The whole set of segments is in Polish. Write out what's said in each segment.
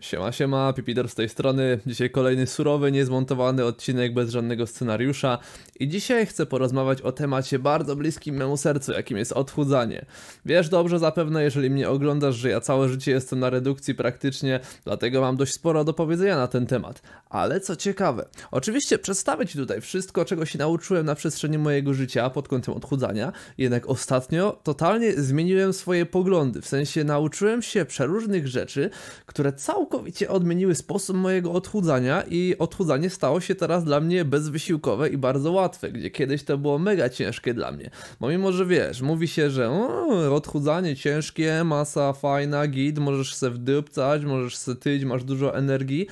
Siema, siema, Pipider z tej strony. Dzisiaj kolejny surowy, niezmontowany odcinek bez żadnego scenariusza. I dzisiaj chcę porozmawiać o temacie bardzo bliskim memu sercu, jakim jest odchudzanie. Wiesz dobrze zapewne, jeżeli mnie oglądasz, że ja całe życie jestem na redukcji praktycznie, dlatego mam dość sporo do powiedzenia na ten temat. Ale co ciekawe, oczywiście przedstawię Ci tutaj wszystko, czego się nauczyłem na przestrzeni mojego życia pod kątem odchudzania, jednak ostatnio totalnie zmieniłem swoje poglądy, w sensie nauczyłem się przeróżnych rzeczy, które całe całkowicie odmieniły sposób mojego odchudzania i odchudzanie stało się teraz dla mnie bezwysiłkowe i bardzo łatwe, gdzie kiedyś to było mega ciężkie dla mnie. Bo mimo, że wiesz, mówi się, że o, odchudzanie ciężkie, masa fajna, git, możesz se wdypcać, możesz se tyć, masz dużo energii.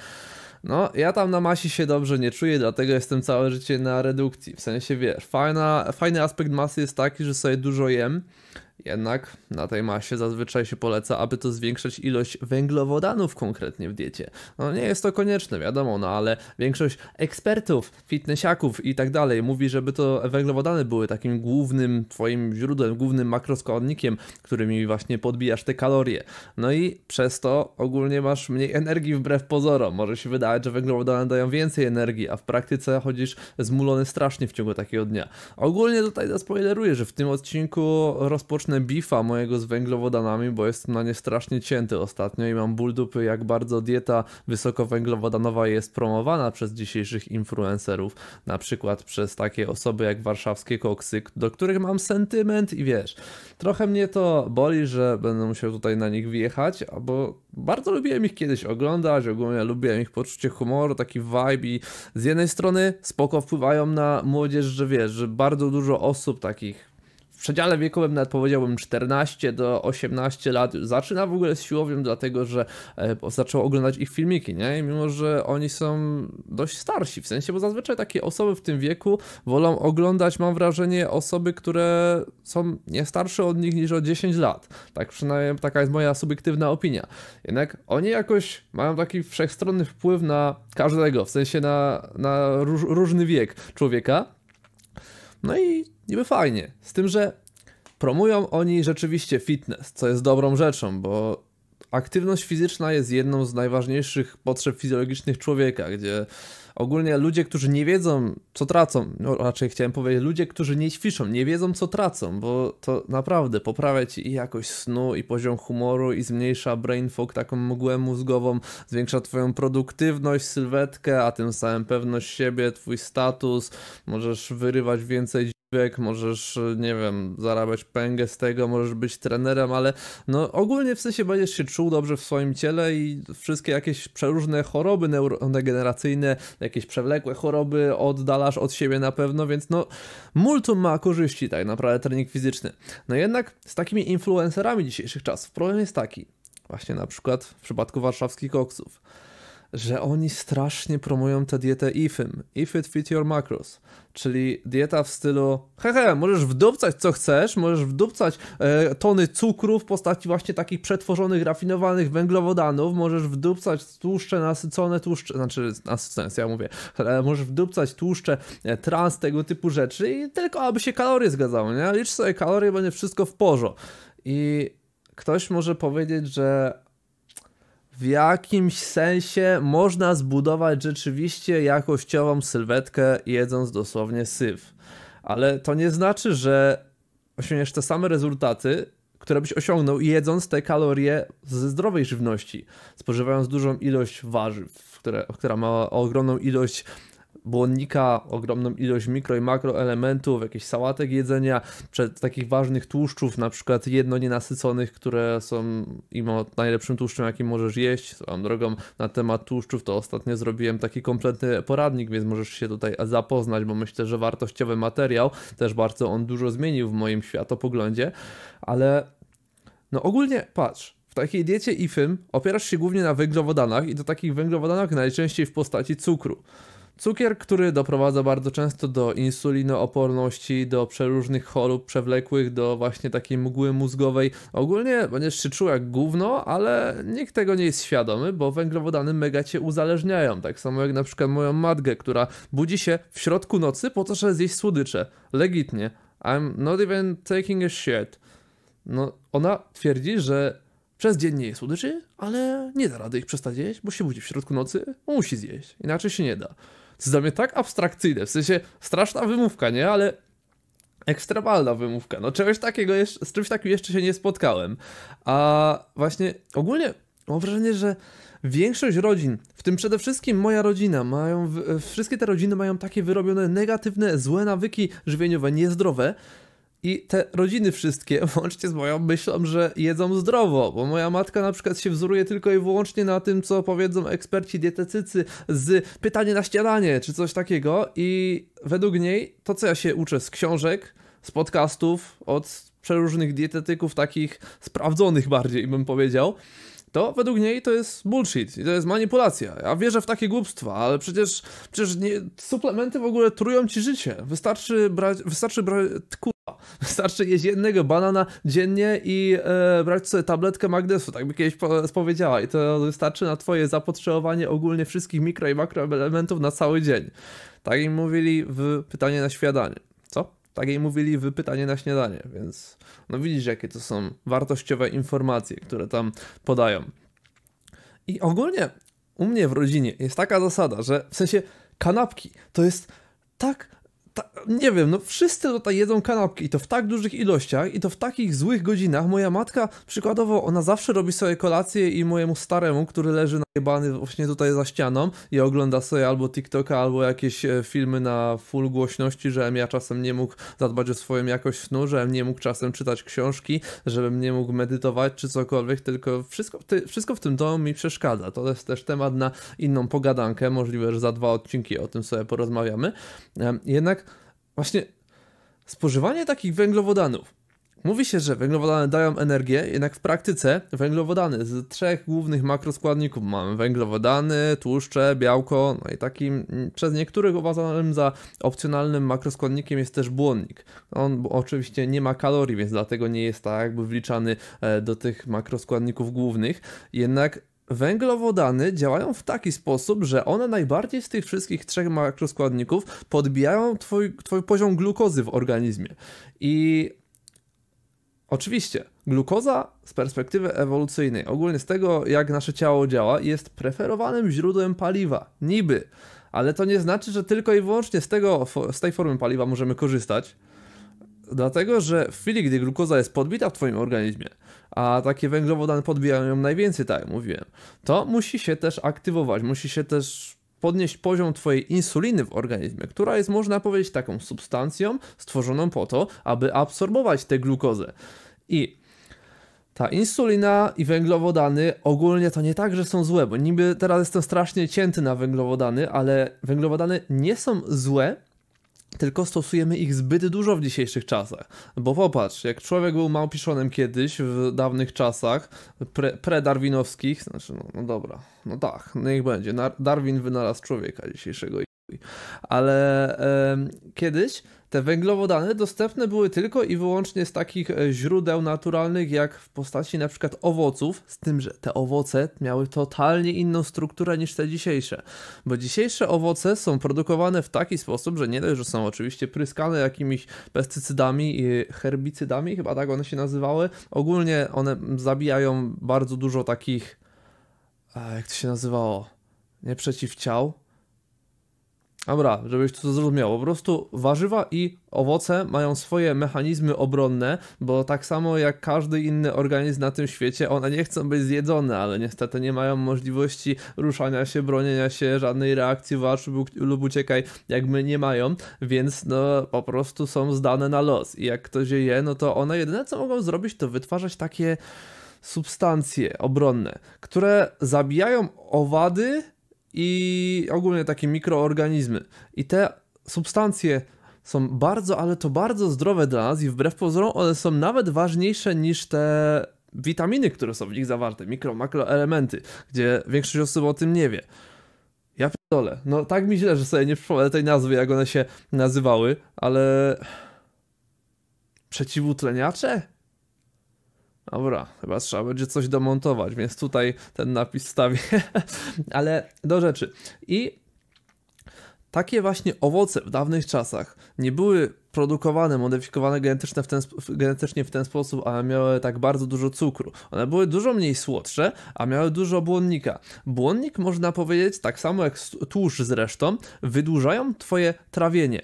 No, ja tam na masie się dobrze nie czuję, dlatego jestem całe życie na redukcji. W sensie wiesz, fajna, fajny aspekt masy jest taki, że sobie dużo jem, jednak na tej masie zazwyczaj się poleca, aby to zwiększać ilość węglowodanów konkretnie w diecie. No nie jest to konieczne, wiadomo, no ale większość ekspertów, fitnessiaków i tak dalej mówi, żeby to węglowodany były takim głównym twoim źródłem, głównym makroskładnikiem, którymi właśnie podbijasz te kalorie. No i przez to ogólnie masz mniej energii wbrew pozorom. Może się wydawać, że węglowodany dają więcej energii, a w praktyce chodzisz zmulony strasznie w ciągu takiego dnia. Ogólnie tutaj zaspoileruję, że w tym odcinku rozpocznę wieczne bifa mojego z węglowodanami, bo jestem na nie strasznie cięty ostatnio i mam ból dupy, jak bardzo dieta wysokowęglowodanowa jest promowana przez dzisiejszych influencerów, na przykład przez takie osoby jak warszawskie koksy, do których mam sentyment i wiesz, trochę mnie to boli, że będę musiał tutaj na nich wjechać, bo bardzo lubiłem ich kiedyś oglądać, ogólnie lubiłem ich poczucie humoru, taki vibe i z jednej strony spoko wpływają na młodzież, że wiesz, że bardzo dużo osób takich przedziale wiekowym nawet powiedziałbym 14 do 18 lat zaczyna w ogóle z siłowiem, dlatego że e, zaczął oglądać ich filmiki, nie? I mimo, że oni są dość starsi, w sensie, bo zazwyczaj takie osoby w tym wieku wolą oglądać, mam wrażenie, osoby, które są nie starsze od nich niż o 10 lat. Tak przynajmniej taka jest moja subiektywna opinia. Jednak oni jakoś mają taki wszechstronny wpływ na każdego, w sensie na, na róż, różny wiek człowieka. No i niby fajnie. Z tym, że Promują oni rzeczywiście fitness, co jest dobrą rzeczą, bo aktywność fizyczna jest jedną z najważniejszych potrzeb fizjologicznych człowieka, gdzie ogólnie ludzie, którzy nie wiedzą, co tracą, no raczej chciałem powiedzieć, ludzie, którzy nie ćwiczą, nie wiedzą, co tracą, bo to naprawdę poprawia ci i jakość snu, i poziom humoru, i zmniejsza brain fog, taką mgłę mózgową, zwiększa twoją produktywność, sylwetkę, a tym samym pewność siebie, twój status, możesz wyrywać więcej możesz, nie wiem, zarabiać pęgę z tego, możesz być trenerem, ale no ogólnie w sensie będziesz się czuł dobrze w swoim ciele i wszystkie jakieś przeróżne choroby neurodegeneracyjne, jakieś przewlekłe choroby oddalasz od siebie na pewno, więc no multum ma korzyści tak naprawdę trening fizyczny. No jednak z takimi influencerami dzisiejszych czasów problem jest taki, właśnie na przykład w przypadku warszawskich koksów że oni strasznie promują tę dietę IFIM, If It Fit Your Macros, czyli dieta w stylu hehe, możesz wdupcać co chcesz, możesz wdupcać e, tony cukru w postaci właśnie takich przetworzonych, rafinowanych węglowodanów, możesz wdupcać tłuszcze nasycone, tłuszcze, znaczy nasycone, ja mówię, e, możesz wdupcać tłuszcze e, trans, tego typu rzeczy i tylko aby się kalorie zgadzały, nie? Licz sobie kalorie, będzie wszystko w porządku. I ktoś może powiedzieć, że w jakimś sensie można zbudować rzeczywiście jakościową sylwetkę jedząc dosłownie syf. Ale to nie znaczy, że osiągniesz te same rezultaty, które byś osiągnął jedząc te kalorie ze zdrowej żywności, spożywając dużą ilość warzyw, które, która ma ogromną ilość błonnika, ogromną ilość mikro i makroelementów, jakichś sałatek jedzenia, przed takich ważnych tłuszczów, na przykład jedno nienasyconych, które są imo najlepszym tłuszczem, jakim możesz jeść. Swoją drogą na temat tłuszczów to ostatnio zrobiłem taki kompletny poradnik, więc możesz się tutaj zapoznać, bo myślę, że wartościowy materiał, też bardzo on dużo zmienił w moim światopoglądzie, ale no ogólnie patrz, w takiej diecie IFIM opierasz się głównie na węglowodanach i to takich węglowodanach najczęściej w postaci cukru. Cukier, który doprowadza bardzo często do insulinooporności, do przeróżnych chorób przewlekłych, do właśnie takiej mgły mózgowej. Ogólnie będziesz się czuł jak gówno, ale nikt tego nie jest świadomy, bo węglowodany mega cię uzależniają. Tak samo jak na przykład moją matkę, która budzi się w środku nocy po to, żeby zjeść słodycze. Legitnie. I'm not even taking a shit. No, ona twierdzi, że przez dzień nie jest słodyczy, ale nie da rady ich przestać jeść, bo się budzi w środku nocy, musi zjeść, inaczej się nie da jest dla mnie tak abstrakcyjne, w sensie straszna wymówka, nie? Ale ekstremalna wymówka. No czegoś takiego jeszcze, z czymś takim jeszcze się nie spotkałem. A właśnie ogólnie mam wrażenie, że większość rodzin, w tym przede wszystkim moja rodzina, mają, wszystkie te rodziny mają takie wyrobione negatywne, złe nawyki żywieniowe, niezdrowe, i te rodziny wszystkie, łącznie z moją, myślą, że jedzą zdrowo, bo moja matka na przykład się wzoruje tylko i wyłącznie na tym, co powiedzą eksperci dietetycy z pytanie na śniadanie, czy coś takiego i według niej to, co ja się uczę z książek, z podcastów, od przeróżnych dietetyków, takich sprawdzonych bardziej, bym powiedział, to według niej to jest bullshit i to jest manipulacja. Ja wierzę w takie głupstwa, ale przecież, przecież nie, suplementy w ogóle trują ci życie. Wystarczy brać, wystarczy brać, Wystarczy jeść jednego banana dziennie i e, brać sobie tabletkę magnesu, tak by kiedyś powiedziała. I to wystarczy na twoje zapotrzebowanie ogólnie wszystkich mikro i makroelementów na cały dzień. Tak im mówili w pytanie na śniadanie. Co? Tak jej mówili w pytanie na śniadanie, więc no widzisz, jakie to są wartościowe informacje, które tam podają. I ogólnie u mnie w rodzinie jest taka zasada, że w sensie kanapki to jest tak ta, nie wiem, no wszyscy tutaj jedzą kanapki i to w tak dużych ilościach i to w takich złych godzinach. Moja matka, przykładowo, ona zawsze robi sobie kolację i mojemu staremu, który leży najebany właśnie tutaj za ścianą i ogląda sobie albo TikToka, albo jakieś e, filmy na full głośności, żebym ja czasem nie mógł zadbać o swoją jakość snu, żebym nie mógł czasem czytać książki, żebym nie mógł medytować czy cokolwiek, tylko wszystko, ty, wszystko w tym domu mi przeszkadza. To jest też temat na inną pogadankę, możliwe, że za dwa odcinki o tym sobie porozmawiamy. Jednak Właśnie spożywanie takich węglowodanów. Mówi się, że węglowodany dają energię, jednak w praktyce węglowodany z trzech głównych makroskładników mamy węglowodany, tłuszcze, białko, no i takim mm, przez niektórych uważanym za opcjonalnym makroskładnikiem jest też błonnik. On oczywiście nie ma kalorii, więc dlatego nie jest tak jakby wliczany e, do tych makroskładników głównych, jednak Węglowodany działają w taki sposób, że one najbardziej z tych wszystkich trzech makroskładników podbijają twój, twój poziom glukozy w organizmie. I Oczywiście, glukoza z perspektywy ewolucyjnej, ogólnie z tego jak nasze ciało działa, jest preferowanym źródłem paliwa, niby, ale to nie znaczy, że tylko i wyłącznie z, tego, z tej formy paliwa możemy korzystać. Dlatego, że w chwili, gdy glukoza jest podbita w Twoim organizmie, a takie węglowodany podbijają ją najwięcej, tak jak mówiłem, to musi się też aktywować, musi się też podnieść poziom Twojej insuliny w organizmie, która jest, można powiedzieć, taką substancją stworzoną po to, aby absorbować tę glukozę. I ta insulina i węglowodany ogólnie to nie tak, że są złe, bo niby teraz jestem strasznie cięty na węglowodany, ale węglowodany nie są złe, tylko stosujemy ich zbyt dużo w dzisiejszych czasach. Bo popatrz, jak człowiek był małpiszonym kiedyś, w dawnych czasach, pre, pre-darwinowskich, znaczy, no, no, dobra, no tak, no niech będzie, Darwin wynalazł człowieka dzisiejszego, ale e, kiedyś te węglowodany dostępne były tylko i wyłącznie z takich e, źródeł naturalnych, jak w postaci na przykład owoców, z tym, że te owoce miały totalnie inną strukturę niż te dzisiejsze, bo dzisiejsze owoce są produkowane w taki sposób, że nie dość, że są oczywiście pryskane jakimiś pestycydami i herbicydami, chyba tak one się nazywały. Ogólnie one zabijają bardzo dużo takich, jak to się nazywało, nie przeciwciał, Dobra, żebyś to zrozumiał. Po prostu warzywa i owoce mają swoje mechanizmy obronne, bo tak samo jak każdy inny organizm na tym świecie, one nie chcą być zjedzone, ale niestety nie mają możliwości ruszania się, bronienia się, żadnej reakcji walcz lub uciekaj, jak my nie mają, więc no po prostu są zdane na los. I jak ktoś je je, no to one jedyne co mogą zrobić, to wytwarzać takie substancje obronne, które zabijają owady i ogólnie takie mikroorganizmy. I te substancje są bardzo, ale to bardzo zdrowe dla nas i wbrew pozorom one są nawet ważniejsze niż te witaminy, które są w nich zawarte, mikro, makroelementy, gdzie większość osób o tym nie wie. Ja pierdolę, no tak mi źle, że sobie nie przypomnę tej nazwy, jak one się nazywały, ale... Przeciwutleniacze? Dobra, chyba trzeba będzie coś domontować, więc tutaj ten napis stawię. Ale do rzeczy. I takie właśnie owoce w dawnych czasach nie były produkowane, modyfikowane genetycznie w, ten, genetycznie w ten sposób, ale miały tak bardzo dużo cukru. One były dużo mniej słodsze, a miały dużo błonnika. Błonnik, można powiedzieć, tak samo jak tłuszcz zresztą, wydłużają twoje trawienie.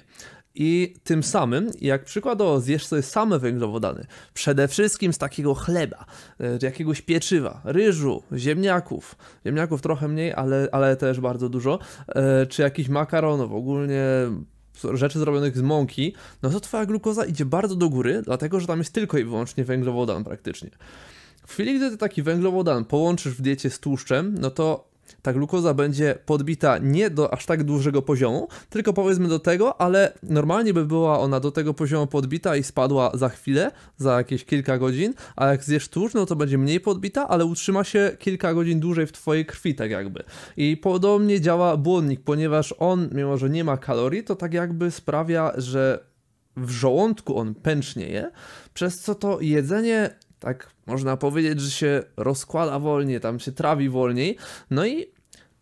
I tym samym, jak przykładowo zjesz sobie same węglowodany, przede wszystkim z takiego chleba, e, jakiegoś pieczywa, ryżu, ziemniaków, ziemniaków trochę mniej, ale, ale też bardzo dużo, e, czy jakichś makaronów, ogólnie rzeczy zrobionych z mąki, no to twoja glukoza idzie bardzo do góry, dlatego że tam jest tylko i wyłącznie węglowodan praktycznie. W chwili, gdy ty taki węglowodan połączysz w diecie z tłuszczem, no to ta glukoza będzie podbita nie do aż tak dużego poziomu, tylko powiedzmy do tego, ale normalnie by była ona do tego poziomu podbita i spadła za chwilę, za jakieś kilka godzin, a jak zjesz tłuszcz, no to będzie mniej podbita, ale utrzyma się kilka godzin dłużej w twojej krwi, tak jakby. I podobnie działa błonnik, ponieważ on, mimo że nie ma kalorii, to tak jakby sprawia, że w żołądku on pęcznieje przez co to jedzenie tak można powiedzieć, że się rozkłada wolniej, tam się trawi wolniej. No i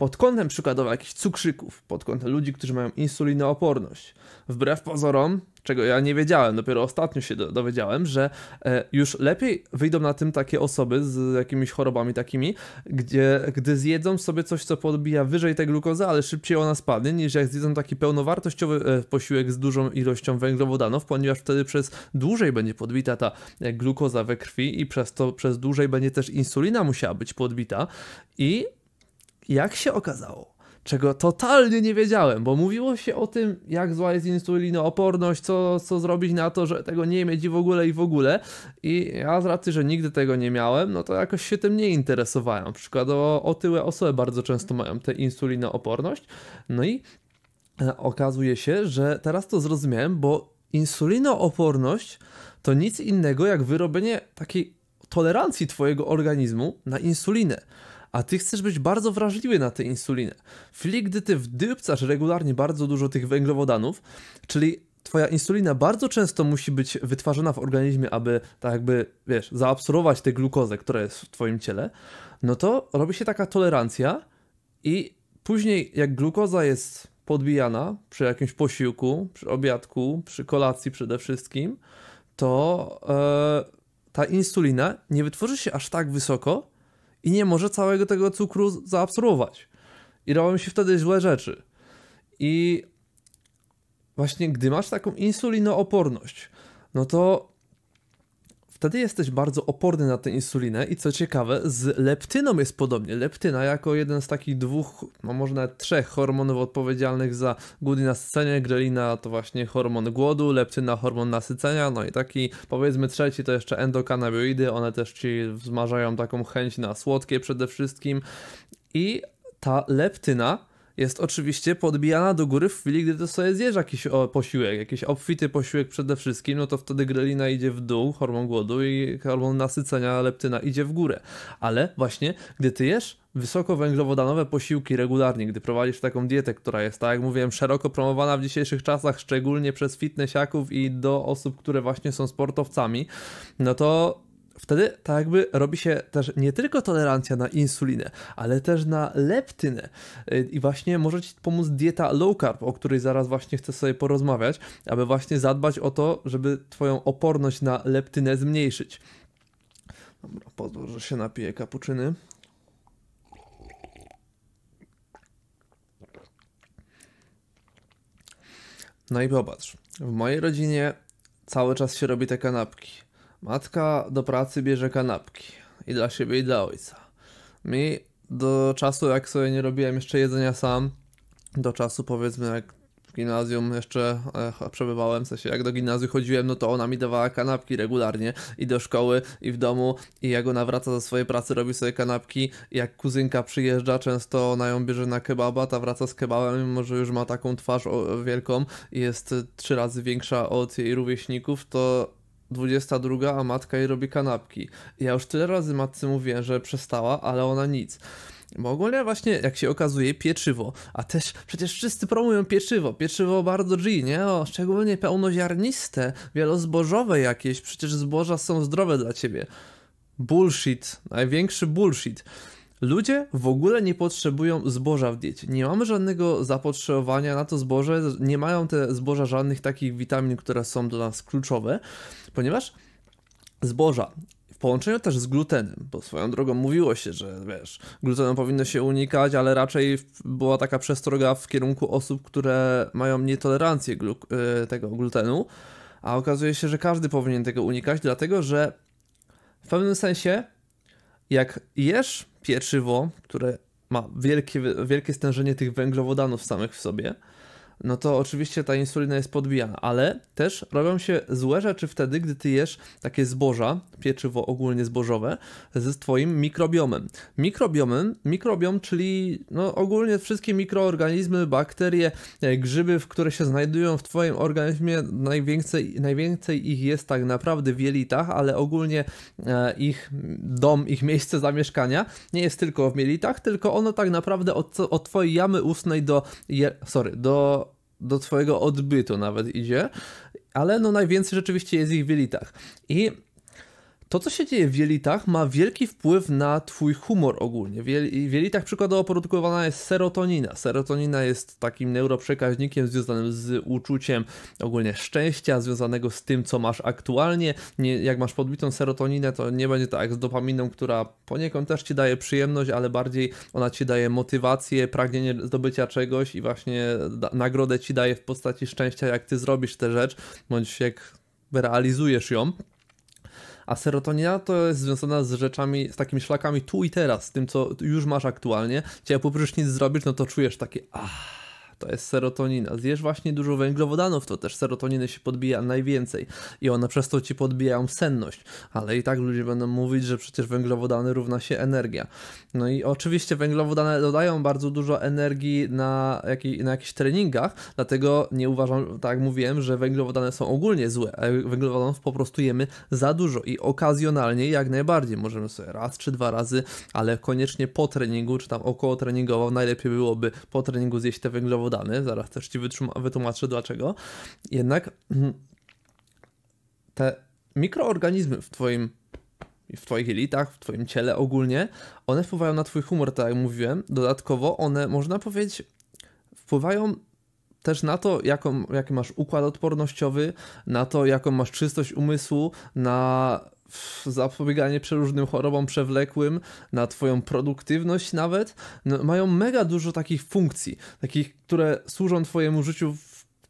pod kątem przykładowo jakichś cukrzyków, pod kątem ludzi, którzy mają insulinooporność. Wbrew pozorom, czego ja nie wiedziałem, dopiero ostatnio się dowiedziałem, że e, już lepiej wyjdą na tym takie osoby z jakimiś chorobami takimi, gdzie gdy zjedzą sobie coś, co podbija wyżej tę glukozę, ale szybciej ona spadnie, niż jak zjedzą taki pełnowartościowy e, posiłek z dużą ilością węglowodanów, ponieważ wtedy przez dłużej będzie podbita ta e, glukoza we krwi i przez to przez dłużej będzie też insulina musiała być podbita i jak się okazało, czego totalnie nie wiedziałem, bo mówiło się o tym, jak zła jest insulinooporność, co, co zrobić na to, że tego nie mieć i w ogóle i w ogóle. I ja z racji, że nigdy tego nie miałem, no to jakoś się tym nie interesowałem. Przykładowo otyłe osoby bardzo często mają tę insulinooporność. No i e, okazuje się, że teraz to zrozumiałem, bo insulinooporność to nic innego jak wyrobienie takiej tolerancji twojego organizmu na insulinę a ty chcesz być bardzo wrażliwy na tę insulinę. W chwili, gdy ty wdypcasz regularnie bardzo dużo tych węglowodanów, czyli twoja insulina bardzo często musi być wytwarzana w organizmie, aby tak jakby, wiesz, zaabsorbować tę glukozę, która jest w twoim ciele, no to robi się taka tolerancja i później jak glukoza jest podbijana przy jakimś posiłku, przy obiadku, przy kolacji przede wszystkim, to e, ta insulina nie wytworzy się aż tak wysoko, i nie może całego tego cukru zaabsorbować. I robią się wtedy źle rzeczy. I właśnie gdy masz taką insulinooporność, no to wtedy jesteś bardzo oporny na tę insulinę i co ciekawe, z leptyną jest podobnie. Leptyna jako jeden z takich dwóch, no może nawet trzech hormonów odpowiedzialnych za głód i nasycenie. Grelina to właśnie hormon głodu, leptyna hormon nasycenia, no i taki powiedzmy trzeci to jeszcze endokanabioidy, one też ci wzmażają taką chęć na słodkie przede wszystkim. I ta leptyna jest oczywiście podbijana do góry w chwili, gdy to sobie zjesz jakiś posiłek, jakiś obfity posiłek przede wszystkim, no to wtedy grelina idzie w dół, hormon głodu i hormon nasycenia leptyna idzie w górę. Ale właśnie, gdy ty jesz wysokowęglowodanowe posiłki regularnie, gdy prowadzisz taką dietę, która jest, tak jak mówiłem, szeroko promowana w dzisiejszych czasach, szczególnie przez fitnessiaków i do osób, które właśnie są sportowcami, no to Wtedy tak jakby robi się też nie tylko tolerancja na insulinę, ale też na leptynę. Y, I właśnie może Ci pomóc dieta low carb, o której zaraz właśnie chcę sobie porozmawiać, aby właśnie zadbać o to, żeby Twoją oporność na leptynę zmniejszyć. Dobra, pozwól, że się napiję kapuczyny. No i popatrz, w mojej rodzinie cały czas się robi te kanapki. Matka do pracy bierze kanapki. I dla siebie, i dla ojca. Mi do czasu, jak sobie nie robiłem jeszcze jedzenia sam, do czasu powiedzmy, jak w gimnazjum jeszcze e, przebywałem, w sensie jak do gimnazjum chodziłem, no to ona mi dawała kanapki regularnie i do szkoły, i w domu, i jak ona wraca ze swojej pracy, robi sobie kanapki, jak kuzynka przyjeżdża, często ona ją bierze na kebaba, ta wraca z kebabem, mimo że już ma taką twarz wielką i jest e, trzy razy większa od jej rówieśników, to 22, a matka jej robi kanapki. Ja już tyle razy matce mówiłem, że przestała, ale ona nic. Bo ogólnie właśnie, jak się okazuje, pieczywo, a też przecież wszyscy promują pieczywo, pieczywo bardzo G, nie? O, szczególnie pełnoziarniste, wielozbożowe jakieś, przecież zboża są zdrowe dla ciebie. Bullshit, największy bullshit. Ludzie w ogóle nie potrzebują zboża w diecie. Nie mamy żadnego zapotrzebowania na to zboże, nie mają te zboża żadnych takich witamin, które są dla nas kluczowe, ponieważ zboża w połączeniu też z glutenem, bo swoją drogą mówiło się, że wiesz, glutenu powinno się unikać, ale raczej była taka przestroga w kierunku osób, które mają nietolerancję glu y, tego glutenu, a okazuje się, że każdy powinien tego unikać, dlatego że w pewnym sensie jak jesz pieczywo, które ma wielkie, wielkie stężenie tych węglowodanów samych w sobie, no to oczywiście ta insulina jest podbijana, ale też robią się złe rzeczy wtedy, gdy ty jesz takie zboża, pieczywo ogólnie zbożowe, ze twoim mikrobiomem. Mikrobiomem, mikrobiom, czyli no ogólnie wszystkie mikroorganizmy, bakterie, e, grzyby, w które się znajdują w twoim organizmie, najwięcej, najwięcej ich jest tak naprawdę w jelitach, ale ogólnie e, ich dom, ich miejsce zamieszkania nie jest tylko w wielitach, tylko ono tak naprawdę od, od twojej jamy ustnej do, je, sorry, do do twojego odbytu nawet idzie, ale no najwięcej rzeczywiście jest ich w elitach. I to, co się dzieje w jelitach, ma wielki wpływ na twój humor ogólnie. W, wielitach jelitach przykładowo produkowana jest serotonina. Serotonina jest takim neuroprzekaźnikiem związanym z uczuciem ogólnie szczęścia, związanego z tym, co masz aktualnie. Nie, jak masz podbitą serotoninę, to nie będzie tak jak z dopaminą, która poniekąd też ci daje przyjemność, ale bardziej ona ci daje motywację, pragnienie zdobycia czegoś i właśnie nagrodę ci daje w postaci szczęścia, jak ty zrobisz tę rzecz, bądź jak realizujesz ją a serotonina to jest związana z rzeczami, z takimi szlakami tu i teraz, z tym, co już masz aktualnie. Chciałem po nic zrobić, no to czujesz takie ah to jest serotonina. Zjesz właśnie dużo węglowodanów, to też serotoniny się podbija najwięcej i one przez to ci podbijają senność, ale i tak ludzie będą mówić, że przecież węglowodany równa się energia. No i oczywiście węglowodany dodają bardzo dużo energii na, na jakichś treningach, dlatego nie uważam, tak jak mówiłem, że węglowodany są ogólnie złe, a węglowodanów po prostu jemy za dużo i okazjonalnie jak najbardziej. Możemy sobie raz czy dwa razy, ale koniecznie po treningu, czy tam około treningowo, najlepiej byłoby po treningu zjeść te węglowodany zaraz też Ci wytłumaczę dlaczego. Jednak mm, te mikroorganizmy w Twoim w Twoich jelitach, w Twoim ciele ogólnie, one wpływają na Twój humor, tak jak mówiłem. Dodatkowo one, można powiedzieć, wpływają też na to, jaką, jaki masz układ odpornościowy, na to, jaką masz czystość umysłu, na zapobieganie przeróżnym chorobom przewlekłym, na Twoją produktywność nawet, no, mają mega dużo takich funkcji, takich, które służą Twojemu życiu w,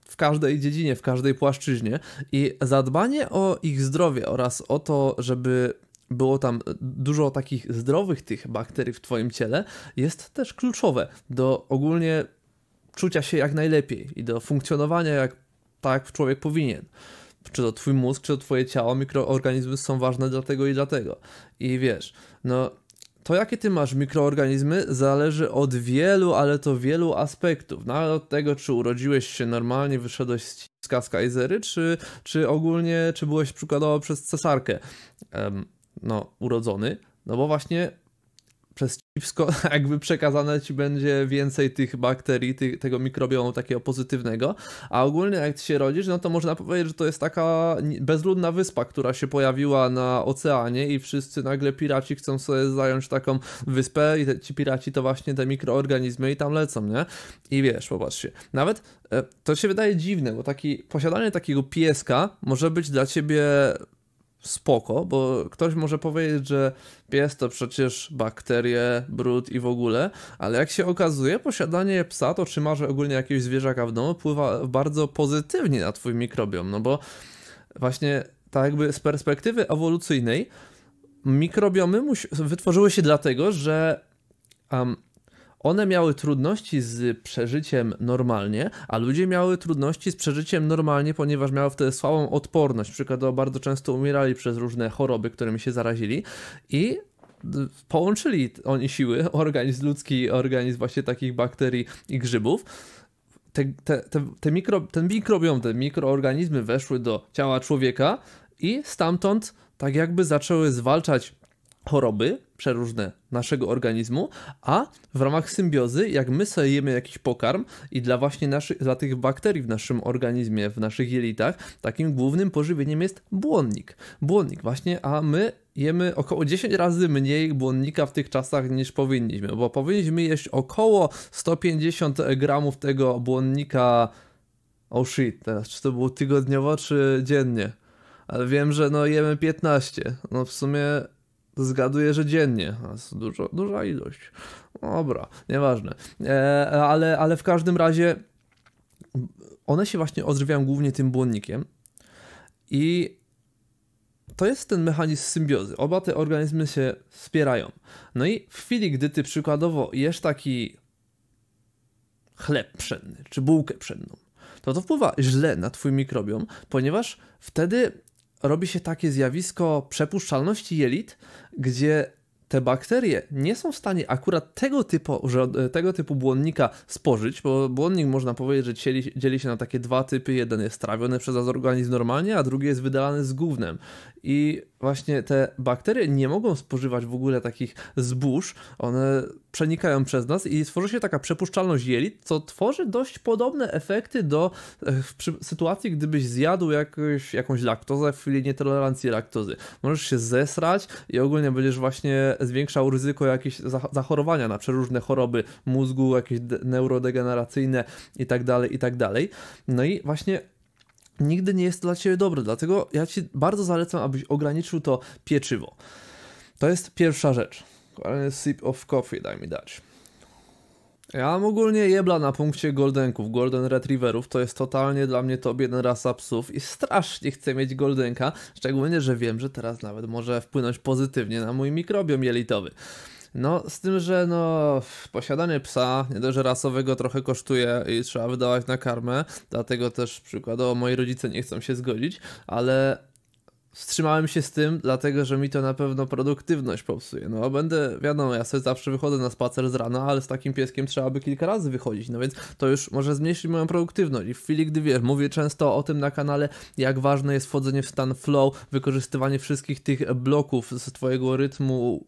w każdej dziedzinie, w każdej płaszczyźnie i zadbanie o ich zdrowie oraz o to, żeby było tam dużo takich zdrowych tych bakterii w Twoim ciele, jest też kluczowe do ogólnie czucia się jak najlepiej i do funkcjonowania jak tak człowiek powinien czy to twój mózg, czy to twoje ciało, mikroorganizmy są ważne dlatego i dlatego. I wiesz, no to jakie ty masz mikroorganizmy zależy od wielu, ale to wielu aspektów. Nawet no, od tego, czy urodziłeś się normalnie, wyszedłeś z ciska z kajzery, czy, czy ogólnie, czy byłeś przykładowo przez cesarkę um, no, urodzony. No bo właśnie przez chipsko jakby przekazane ci będzie więcej tych bakterii, ty, tego mikrobiomu takiego pozytywnego, a ogólnie jak ty się rodzisz, no to można powiedzieć, że to jest taka bezludna wyspa, która się pojawiła na oceanie i wszyscy nagle piraci chcą sobie zająć taką wyspę i te, ci piraci to właśnie te mikroorganizmy i tam lecą, nie? I wiesz, popatrzcie, nawet e, to się wydaje dziwne, bo taki, posiadanie takiego pieska może być dla ciebie spoko, bo ktoś może powiedzieć, że pies to przecież bakterie, brud i w ogóle, ale jak się okazuje, posiadanie psa to czy masz ogólnie jakiegoś zwierzaka w domu wpływa bardzo pozytywnie na twój mikrobiom, no bo właśnie tak jakby z perspektywy ewolucyjnej mikrobiomy wytworzyły się dlatego, że um, one miały trudności z przeżyciem normalnie, a ludzie miały trudności z przeżyciem normalnie, ponieważ miały wtedy słabą odporność. Przykładowo bardzo często umierali przez różne choroby, którymi się zarazili i połączyli oni siły, organizm ludzki, organizm właśnie takich bakterii i grzybów. Te, te, te, te mikro, ten mikrobiom, te mikroorganizmy weszły do ciała człowieka i stamtąd tak jakby zaczęły zwalczać choroby przeróżne naszego organizmu, a w ramach symbiozy, jak my sobie jemy jakiś pokarm i dla właśnie naszych, dla tych bakterii w naszym organizmie, w naszych jelitach, takim głównym pożywieniem jest błonnik. Błonnik właśnie, a my jemy około 10 razy mniej błonnika w tych czasach niż powinniśmy, bo powinniśmy jeść około 150 gramów tego błonnika oh shit, teraz czy to było tygodniowo, czy dziennie? Ale wiem, że no jemy 15. No w sumie Zgaduję, że dziennie. Dużo, duża ilość. Dobra, nieważne. E, ale, ale w każdym razie one się właśnie odżywiają głównie tym błonnikiem i to jest ten mechanizm symbiozy. Oba te organizmy się wspierają. No i w chwili, gdy ty przykładowo jesz taki chleb pszenny czy bułkę pszenną, to to wpływa źle na twój mikrobiom, ponieważ wtedy robi się takie zjawisko przepuszczalności jelit, gdzie te bakterie nie są w stanie akurat tego typu, e, tego typu błonnika spożyć, bo błonnik można powiedzieć, że dzieli, dzieli się na takie dwa typy. Jeden jest trawiony przez organizm normalnie, a drugi jest wydalany z gównem i właśnie te bakterie nie mogą spożywać w ogóle takich zbóż, one przenikają przez nas i tworzy się taka przepuszczalność jelit, co tworzy dość podobne efekty do e, sytuacji, gdybyś zjadł jakąś jakąś laktozę w chwili nietolerancji laktozy. Możesz się zesrać i ogólnie będziesz właśnie zwiększał ryzyko jakichś zachorowania na przeróżne choroby mózgu, jakieś neurodegeneracyjne itd., tak itd. Tak no i właśnie nigdy nie jest dla ciebie dobre. Dlatego ja ci bardzo zalecam, abyś ograniczył to pieczywo. To jest pierwsza rzecz. Kolejny sip of coffee daj mi dać. Ja mam ogólnie jebla na punkcie goldenków, golden retrieverów, to jest totalnie dla mnie top jeden rasa psów i strasznie chcę mieć goldenka, szczególnie, że wiem, że teraz nawet może wpłynąć pozytywnie na mój mikrobiom jelitowy. No, z tym, że no, posiadanie psa, nie dość, że rasowego trochę kosztuje i trzeba wydawać na karmę, dlatego też przykładowo moi rodzice nie chcą się zgodzić, ale wstrzymałem się z tym, dlatego że mi to na pewno produktywność popsuje. No będę, wiadomo, ja sobie zawsze wychodzę na spacer z rana, ale z takim pieskiem trzeba by kilka razy wychodzić, no więc to już może zmniejszyć moją produktywność. I w chwili, gdy wiesz, mówię często o tym na kanale, jak ważne jest wchodzenie w stan flow, wykorzystywanie wszystkich tych bloków z twojego rytmu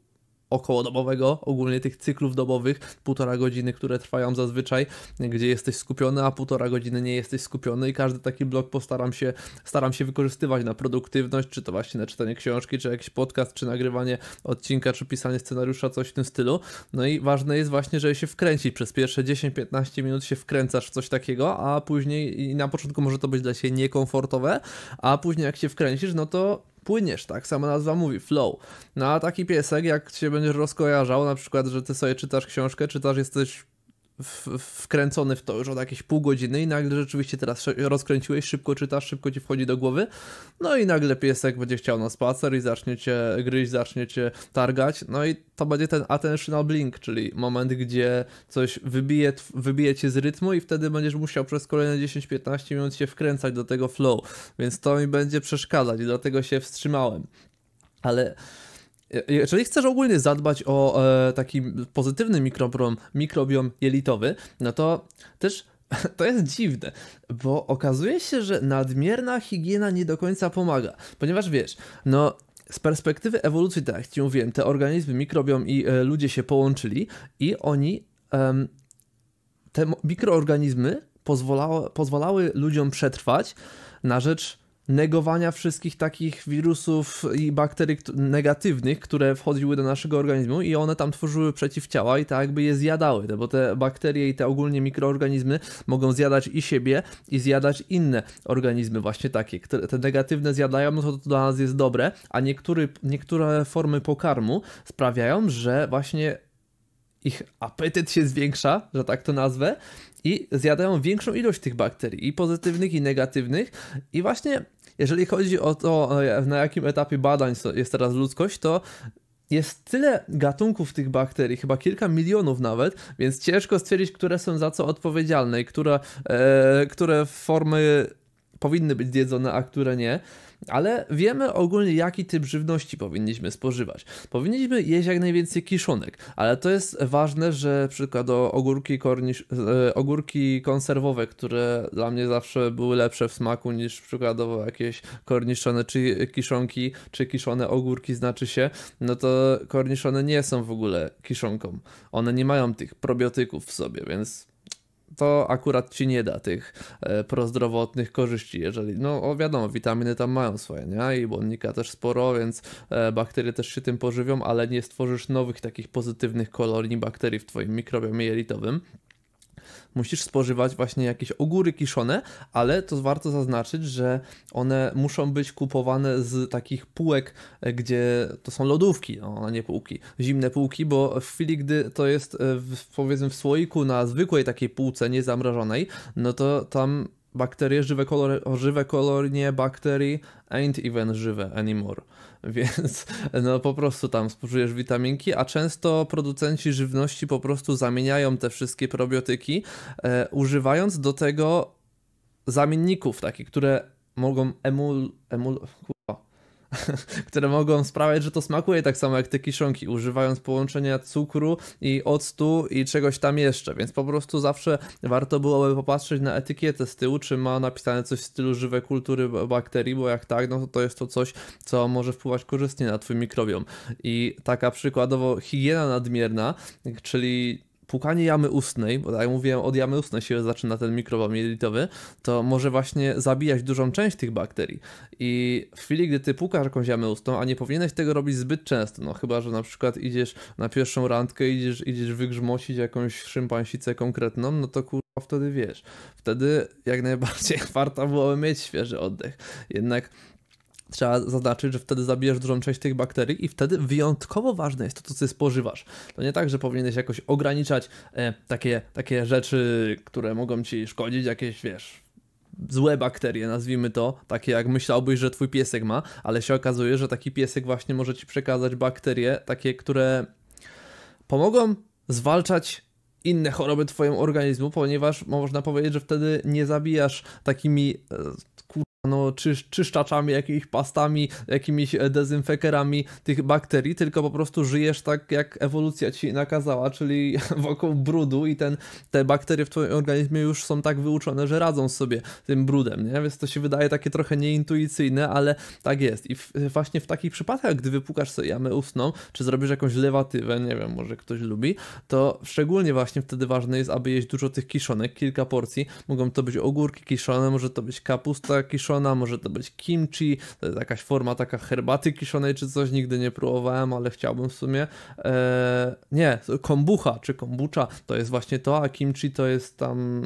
okołodobowego, ogólnie tych cyklów dobowych, półtora godziny, które trwają zazwyczaj, gdzie jesteś skupiony, a półtora godziny nie jesteś skupiony i każdy taki blok postaram się, staram się wykorzystywać na produktywność, czy to właśnie na czytanie książki, czy jakiś podcast, czy nagrywanie odcinka, czy pisanie scenariusza, coś w tym stylu. No i ważne jest właśnie, żeby się wkręcić. Przez pierwsze 10-15 minut się wkręcasz w coś takiego, a później i na początku może to być dla Ciebie niekomfortowe, a później jak się wkręcisz, no to płyniesz, tak? Sama nazwa mówi, flow. No a taki piesek, jak się będziesz rozkojarzał, na przykład, że ty sobie czytasz książkę, czytasz, jesteś wkręcony w to już od jakieś pół godziny i nagle rzeczywiście teraz rozkręciłeś, szybko czytasz, szybko ci wchodzi do głowy, no i nagle piesek będzie chciał na spacer i zacznie cię gryźć, zacznie cię targać, no i to będzie ten attentional blink, czyli moment, gdzie coś wybije, wybije cię z rytmu i wtedy będziesz musiał przez kolejne 10-15 minut się wkręcać do tego flow, więc to mi będzie przeszkadzać i dlatego się wstrzymałem. Ale E, e, jeżeli chcesz ogólnie zadbać o e, taki pozytywny mikrobiom, mikrobiom jelitowy, no to też to jest dziwne, bo okazuje się, że nadmierna higiena nie do końca pomaga, ponieważ wiesz, no z perspektywy ewolucji, tak jak ci mówiłem, te organizmy, mikrobiom i e, ludzie się połączyli i oni, te mikroorganizmy pozwalały, pozwalały ludziom przetrwać na rzecz negowania wszystkich takich wirusów i bakterii negatywnych, które wchodziły do naszego organizmu i one tam tworzyły przeciwciała i tak jakby je zjadały, no bo te bakterie i te ogólnie mikroorganizmy mogą zjadać i siebie i zjadać inne organizmy właśnie takie, które te negatywne zjadają, no to, to dla nas jest dobre, a niektóry, niektóre formy pokarmu sprawiają, że właśnie ich apetyt się zwiększa, że tak to nazwę, i zjadają większą ilość tych bakterii, i pozytywnych, i negatywnych. I właśnie jeżeli chodzi o to, e, na jakim etapie badań jest teraz ludzkość, to jest tyle gatunków tych bakterii, chyba kilka milionów nawet, więc ciężko stwierdzić, które są za co odpowiedzialne i które, e, które formy powinny być zjedzone, a które nie ale wiemy ogólnie, jaki typ żywności powinniśmy spożywać. Powinniśmy jeść jak najwięcej kiszonek, ale to jest ważne, że przykładowo ogórki, kornisz, e, ogórki konserwowe, które dla mnie zawsze były lepsze w smaku niż przykładowo jakieś korniszone czy kiszonki, czy kiszone ogórki znaczy się, no to korniszone nie są w ogóle kiszonką. One nie mają tych probiotyków w sobie, więc to akurat ci nie da tych e, prozdrowotnych korzyści, jeżeli, no wiadomo, witaminy tam mają swoje, nie? I błonnika też sporo, więc e, bakterie też się tym pożywią, ale nie stworzysz nowych takich pozytywnych kolorii bakterii w twoim mikrobiomie jelitowym musisz spożywać właśnie jakieś ogóry kiszone, ale to warto zaznaczyć, że one muszą być kupowane z takich półek, e, gdzie to są lodówki, no, a no nie półki, zimne półki, bo w chwili, gdy to jest e, w, powiedzmy w słoiku na zwykłej takiej półce niezamrożonej, no to tam bakterie żywe, kolor, żywe nie bakterii ain't even żywe anymore. Więc no po prostu tam spożyjesz witaminki, a często producenci żywności po prostu zamieniają te wszystkie probiotyki, e, używając do tego zamienników takich, które mogą emul... emul które mogą sprawiać, że to smakuje tak samo jak te kiszonki, używając połączenia cukru i octu i czegoś tam jeszcze, więc po prostu zawsze warto byłoby popatrzeć na etykietę z tyłu, czy ma napisane coś w stylu żywe kultury bakterii, bo jak tak, no to jest to coś, co może wpływać korzystnie na twój mikrobiom. I taka przykładowo higiena nadmierna, czyli płukanie jamy ustnej, bo tak jak mówiłem, od jamy ustnej się zaczyna ten mikrobiom jelitowy, to może właśnie zabijać dużą część tych bakterii. I w chwili, gdy ty pukasz jakąś jamę ustną, a nie powinieneś tego robić zbyt często, no chyba, że na przykład idziesz na pierwszą randkę, idziesz, idziesz wygrzmosić jakąś szympansicę konkretną, no to kurwa wtedy wiesz. Wtedy jak najbardziej warto byłoby mieć świeży oddech. Jednak Trzeba zaznaczyć, że wtedy zabijesz dużą część tych bakterii i wtedy wyjątkowo ważne jest to, co ty spożywasz. To nie tak, że powinieneś jakoś ograniczać e, takie, takie rzeczy, które mogą ci szkodzić, jakieś, wiesz, złe bakterie, nazwijmy to, takie jak myślałbyś, że twój piesek ma, ale się okazuje, że taki piesek właśnie może ci przekazać bakterie, takie, które pomogą zwalczać inne choroby twojemu organizmu, ponieważ można powiedzieć, że wtedy nie zabijasz takimi e, no, czy, czyszczaczami, jakimiś pastami, jakimiś e, dezynfekerami tych bakterii, tylko po prostu żyjesz tak, jak ewolucja ci nakazała, czyli wokół brudu i ten, te bakterie w twoim organizmie już są tak wyuczone, że radzą sobie tym brudem, nie? Więc to się wydaje takie trochę nieintuicyjne, ale tak jest. I w, właśnie w takich przypadkach, gdy wypukasz sobie jamę ustną, czy zrobisz jakąś lewatywę, nie wiem, może ktoś lubi, to szczególnie właśnie wtedy ważne jest, aby jeść dużo tych kiszonek, kilka porcji. Mogą to być ogórki kiszone, może to być kapusta kiszona, kiszona, może to być kimchi, to jest jakaś forma taka herbaty kiszonej czy coś, nigdy nie próbowałem, ale chciałbym w sumie. Eee, nie, kombucha czy kombucha to jest właśnie to, a kimchi to jest tam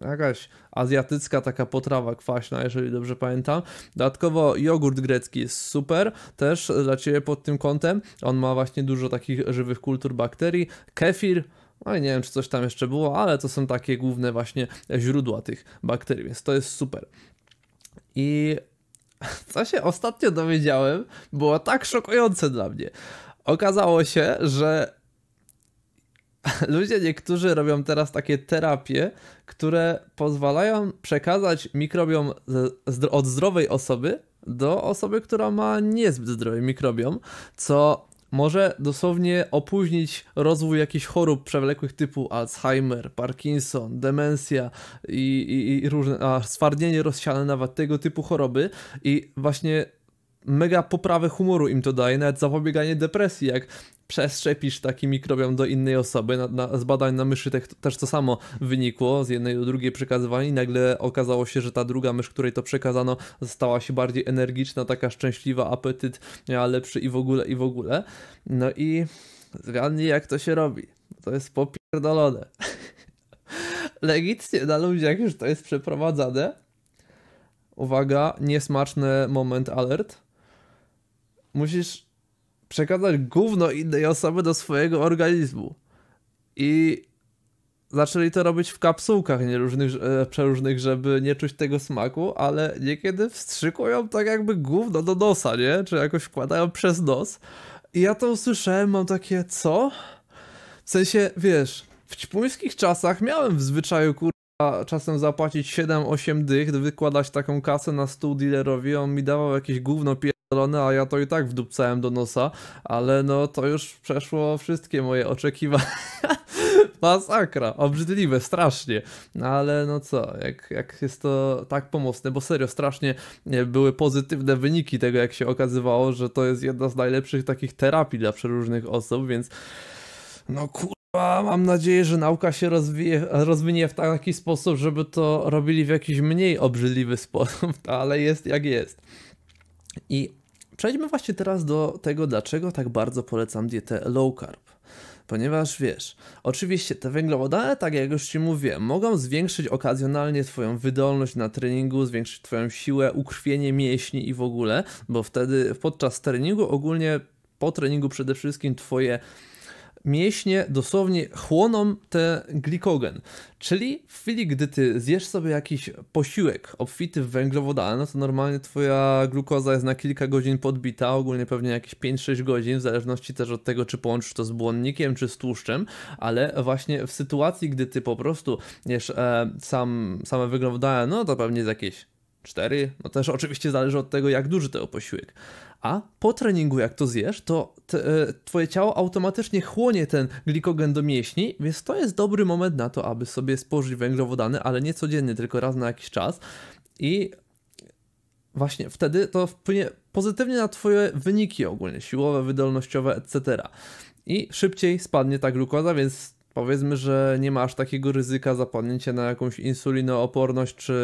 jakaś azjatycka taka potrawa kwaśna, jeżeli dobrze pamiętam. Dodatkowo jogurt grecki jest super, też dla Ciebie pod tym kątem. On ma właśnie dużo takich żywych kultur bakterii. Kefir, no i nie wiem, czy coś tam jeszcze było, ale to są takie główne właśnie źródła tych bakterii, więc to jest super. I co się ostatnio dowiedziałem, było tak szokujące dla mnie. Okazało się, że ludzie niektórzy robią teraz takie terapie, które pozwalają przekazać mikrobiom od zdrowej osoby do osoby, która ma niezbyt zdrowy mikrobiom, co może dosłownie opóźnić rozwój jakichś chorób przewlekłych typu Alzheimer, Parkinson, demencja i, i, i różne, a stwardnienie rozsiane nawet tego typu choroby i właśnie mega poprawę humoru im to daje, nawet zapobieganie depresji, jak przeszczepisz taki mikrobiom do innej osoby. Na, na, z badań na myszy te, też to samo wynikło, z jednej do drugiej przekazywanie i nagle okazało się, że ta druga mysz, której to przekazano, stała się bardziej energiczna, taka szczęśliwa, apetyt miała lepszy i w ogóle, i w ogóle. No i zgadnij jak to się robi. To jest popierdolone. Legitnie na ludziach już to jest przeprowadzane. Uwaga, niesmaczny moment alert musisz przekazać gówno innej osoby do swojego organizmu. I zaczęli to robić w kapsułkach nieróżnych, e, przeróżnych, żeby nie czuć tego smaku, ale niekiedy wstrzykują tak jakby gówno do nosa, nie? Czy jakoś wkładają przez nos. I ja to usłyszałem, mam takie, co? W sensie, wiesz, w ćpuńskich czasach miałem w zwyczaju, kurwa, czasem zapłacić 7-8 dych, wykładać taką kasę na stół dealerowi, on mi dawał jakieś gówno pie a ja to i tak wdupcałem do nosa, ale no to już przeszło wszystkie moje oczekiwania. Masakra, obrzydliwe, strasznie. No ale no co, jak, jak jest to tak pomocne, bo serio, strasznie e, były pozytywne wyniki tego, jak się okazywało, że to jest jedna z najlepszych takich terapii dla przeróżnych osób, więc no kur... Mam nadzieję, że nauka się rozwije, rozwinie w taki sposób, żeby to robili w jakiś mniej obrzydliwy sposób, no, ale jest jak jest. I Przejdźmy właśnie teraz do tego, dlaczego tak bardzo polecam dietę low carb. Ponieważ wiesz, oczywiście te węglowodany, tak jak już Ci mówiłem, mogą zwiększyć okazjonalnie Twoją wydolność na treningu, zwiększyć Twoją siłę, ukrwienie mięśni i w ogóle, bo wtedy podczas treningu ogólnie po treningu przede wszystkim Twoje mięśnie dosłownie chłoną te glikogen. Czyli w chwili, gdy ty zjesz sobie jakiś posiłek obfity w węglowodany, no to normalnie twoja glukoza jest na kilka godzin podbita, ogólnie pewnie jakieś 5-6 godzin, w zależności też od tego, czy połączysz to z błonnikiem, czy z tłuszczem, ale właśnie w sytuacji, gdy ty po prostu jesz e, sam, same węglowodany, no to pewnie jest jakieś 4, no też oczywiście zależy od tego, jak duży ten posiłek. A po treningu, jak to zjesz, to te, e, twoje ciało automatycznie chłonie ten glikogen do mięśni, więc to jest dobry moment na to, aby sobie spożyć węglowodany, ale nie codziennie, tylko raz na jakiś czas. I właśnie wtedy to wpłynie pozytywnie na twoje wyniki ogólnie, siłowe, wydolnościowe, etc. I szybciej spadnie ta glukoza, więc powiedzmy, że nie ma aż takiego ryzyka zapadnięcia na jakąś insulinooporność, czy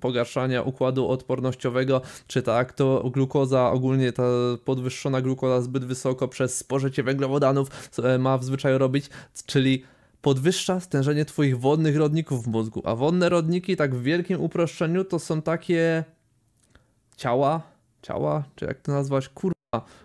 pogarszania układu odpornościowego, czy tak, to glukoza, ogólnie ta podwyższona glukoza zbyt wysoko przez spożycie węglowodanów e, ma w zwyczaju robić, czyli podwyższa stężenie twoich wodnych rodników w mózgu, a wodne rodniki, tak w wielkim uproszczeniu, to są takie ciała, ciała, czy jak to nazwać, kur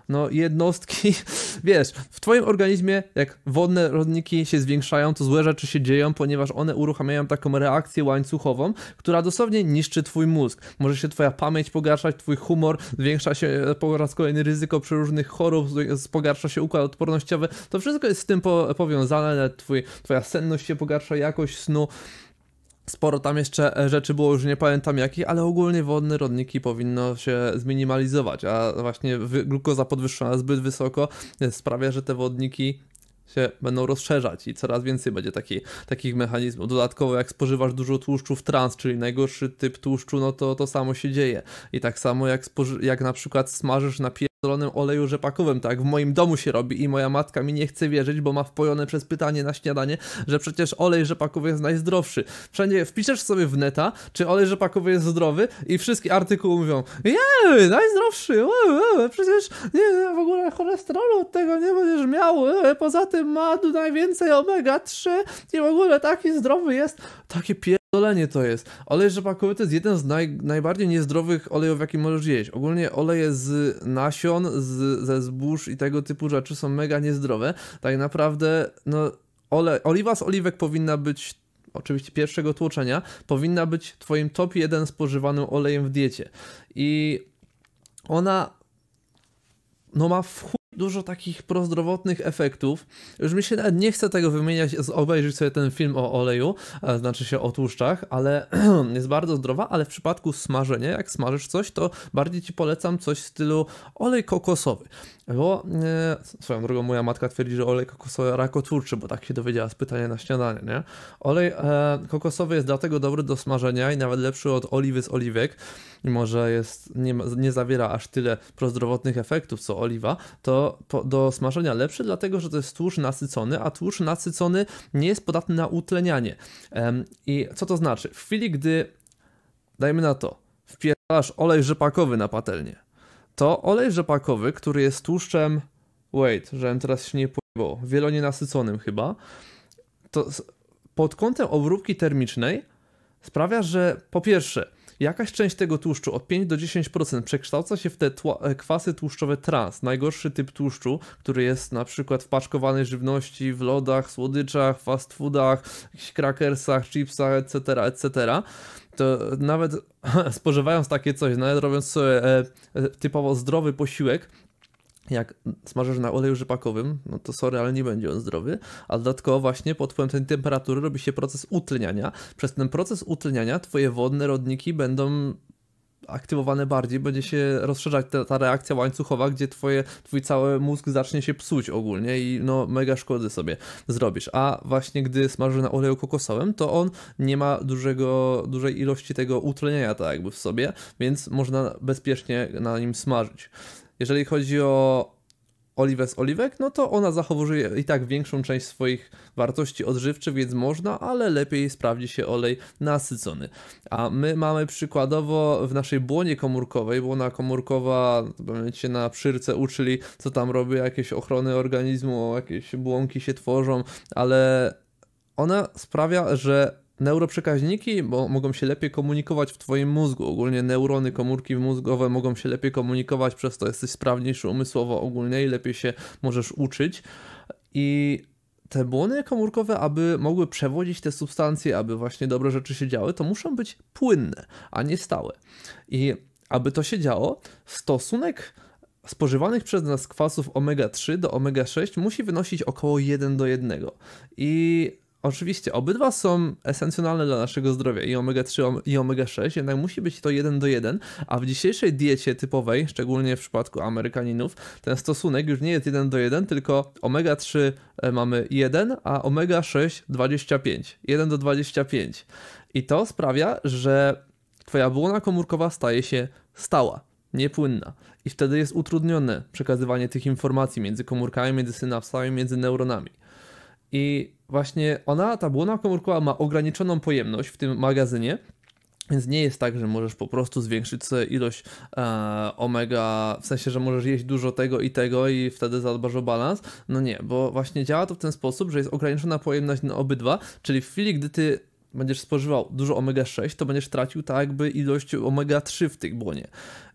no jednostki, wiesz, w twoim organizmie jak wodne rodniki się zwiększają, to złe rzeczy się dzieją, ponieważ one uruchamiają taką reakcję łańcuchową, która dosłownie niszczy twój mózg. Może się twoja pamięć pogarszać, twój humor, zwiększa się e, po raz kolejny ryzyko przeróżnych chorób, e, pogarsza się układ odpornościowy, to wszystko jest z tym po powiązane, twój, twoja senność się pogarsza, jakość snu, Sporo tam jeszcze e, rzeczy było, już nie pamiętam jakie, ale ogólnie wodne rodniki powinno się zminimalizować, a właśnie glukoza podwyższona zbyt wysoko e, sprawia, że te wodniki się będą rozszerzać i coraz więcej będzie taki, takich mechanizmów. Dodatkowo jak spożywasz dużo tłuszczów trans, czyli najgorszy typ tłuszczu, no to to samo się dzieje. I tak samo jak, jak na przykład smażysz na pie pierdolonym oleju rzepakowym, tak? W moim domu się robi i moja matka mi nie chce wierzyć, bo ma wpojone przez pytanie na śniadanie, że przecież olej rzepakowy jest najzdrowszy. Wszędzie wpiszesz sobie w neta, czy olej rzepakowy jest zdrowy i wszystkie artykuły mówią jej, najzdrowszy, ue, ue, przecież nie, w ogóle cholesterolu od tego nie będziesz miał, ue, poza tym ma najwięcej omega-3 i w ogóle taki zdrowy jest. Takie pier Dolenie to jest. Olej rzepakowy to jest jeden z naj, najbardziej niezdrowych olejów, jaki możesz jeść. Ogólnie oleje z nasion, z, ze zbóż i tego typu rzeczy są mega niezdrowe. Tak naprawdę, no, ole, oliwa z oliwek powinna być oczywiście pierwszego tłoczenia, powinna być twoim top 1 spożywanym olejem w diecie. I ona no ma w dużo takich prozdrowotnych efektów. Już mi się nawet nie chce tego wymieniać, obejrzeć sobie ten film o oleju, znaczy się o tłuszczach, ale jest bardzo zdrowa, ale w przypadku smażenia, jak smażysz coś, to bardziej ci polecam coś w stylu olej kokosowy. Bo e, swoją drogą moja matka twierdzi, że olej kokosowy rakotwórczy, bo tak się dowiedziała z pytania na śniadanie, nie? Olej e, kokosowy jest dlatego dobry do smażenia i nawet lepszy od oliwy z oliwek, mimo że jest, nie, nie zawiera aż tyle prozdrowotnych efektów co oliwa, to do, po, do smażenia lepszy, dlatego że to jest tłuszcz nasycony, a tłuszcz nasycony nie jest podatny na utlenianie. I co to znaczy? W chwili, gdy, dajmy na to, wpierasz olej rzepakowy na patelnię, to olej rzepakowy, który jest tłuszczem, wait, żebym teraz się nie pojebał, wielonienasyconym chyba, to pod kątem obróbki termicznej sprawia, że po pierwsze Jakaś część tego tłuszczu od 5 do 10% przekształca się w te e, kwasy tłuszczowe trans, najgorszy typ tłuszczu, który jest na przykład w paczkowanej żywności, w lodach, słodyczach, fast foodach, krakersach, chipsach, etc., etc to nawet spożywając takie coś, nawet robiąc sobie e, e, typowo zdrowy posiłek, jak smażysz na oleju rzepakowym, no to sorry, ale nie będzie on zdrowy, a dodatkowo właśnie pod wpływem tej temperatury robi się proces utleniania. Przez ten proces utleniania twoje wodne rodniki będą aktywowane bardziej, będzie się rozszerzać ta, ta, reakcja łańcuchowa, gdzie twoje, twój cały mózg zacznie się psuć ogólnie i no mega szkody sobie zrobisz. A właśnie gdy smażysz na oleju kokosowym, to on nie ma dużego, dużej ilości tego utleniania, tak jakby w sobie, więc można bezpiecznie na nim smażyć. Jeżeli chodzi o oliwę z oliwek, no to ona zachowuje i tak większą część swoich wartości odżywczych, więc można, ale lepiej sprawdzi się olej nasycony. A my mamy przykładowo w naszej błonie komórkowej, błona komórkowa, się na przyrce uczyli, co tam robi, jakieś ochrony organizmu, jakieś błonki się tworzą, ale ona sprawia, że Neuroprzekaźniki bo mogą się lepiej komunikować w Twoim mózgu. Ogólnie neurony, komórki mózgowe mogą się lepiej komunikować, przez to jesteś sprawniejszy umysłowo ogólnie i lepiej się możesz uczyć. I te błony komórkowe, aby mogły przewodzić te substancje, aby właśnie dobre rzeczy się działy, to muszą być płynne, a nie stałe. I aby to się działo, stosunek spożywanych przez nas kwasów omega-3 do omega-6 musi wynosić około 1 do 1. I Oczywiście, obydwa są esencjonalne dla naszego zdrowia i omega-3 i omega-6, jednak musi być to 1 do 1, a w dzisiejszej diecie typowej, szczególnie w przypadku Amerykaninów, ten stosunek już nie jest 1 do 1, tylko omega-3 e, mamy 1, a omega-6 25, 1 do 25. I to sprawia, że twoja błona komórkowa staje się stała niepłynna. I wtedy jest utrudnione przekazywanie tych informacji między komórkami, między synapsami, między neuronami. I właśnie ona, ta błona komórkowa ma ograniczoną pojemność w tym magazynie, więc nie jest tak, że możesz po prostu zwiększyć sobie ilość e, omega, w sensie, że możesz jeść dużo tego i tego i wtedy zadbasz o balans. No nie, bo właśnie działa to w ten sposób, że jest ograniczona pojemność na obydwa, czyli w chwili, gdy ty będziesz spożywał dużo omega-6, to będziesz tracił tak jakby ilość omega-3 w tych błonie.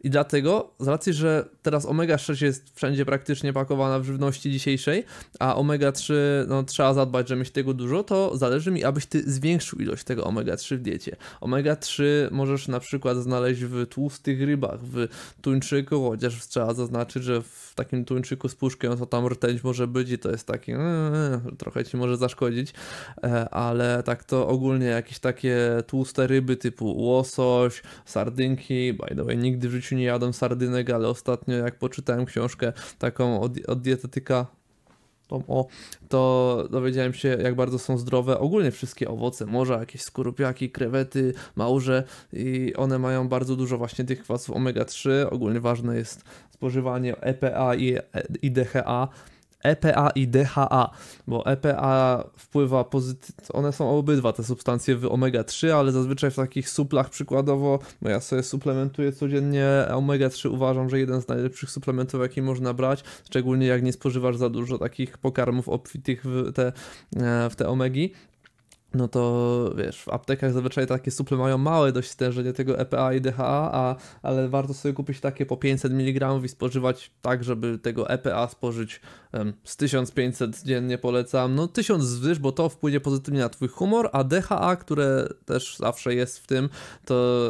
I dlatego, z racji, że teraz omega-6 jest wszędzie praktycznie pakowana w żywności dzisiejszej, a omega-3 no, trzeba zadbać, żeby mieć tego dużo, to zależy mi, abyś ty zwiększył ilość tego omega-3 w diecie. Omega-3 możesz na przykład znaleźć w tłustych rybach, w tuńczyku, chociaż trzeba zaznaczyć, że w takim tuńczyku z puszkiem to tam rtęć może być i to jest takie, yy, trochę ci może zaszkodzić, e, ale tak to ogólnie jakieś takie tłuste ryby typu łosoś, sardynki, by the way, nigdy w życiu już nie jadam sardynek, ale ostatnio jak poczytałem książkę taką od, od dietetyka o, to dowiedziałem się, jak bardzo są zdrowe ogólnie wszystkie owoce morza, jakieś skorupiaki, krewety, małże i one mają bardzo dużo właśnie tych kwasów omega-3. Ogólnie ważne jest spożywanie EPA i, e, i DHA. EPA i DHA, bo EPA wpływa pozytywnie, one są obydwa te substancje w omega-3, ale zazwyczaj w takich suplach przykładowo, bo ja sobie suplementuję codziennie omega-3, uważam, że jeden z najlepszych suplementów, jaki można brać, szczególnie jak nie spożywasz za dużo takich pokarmów obfitych w te, e, w te omegi, no to wiesz, w aptekach zazwyczaj takie suple mają małe dość stężenie tego EPA i DHA, a, ale warto sobie kupić takie po 500 mg i spożywać tak, żeby tego EPA spożyć um, z 1500 dziennie polecam, no 1000 zwyż, bo to wpłynie pozytywnie na twój humor, a DHA, które też zawsze jest w tym, to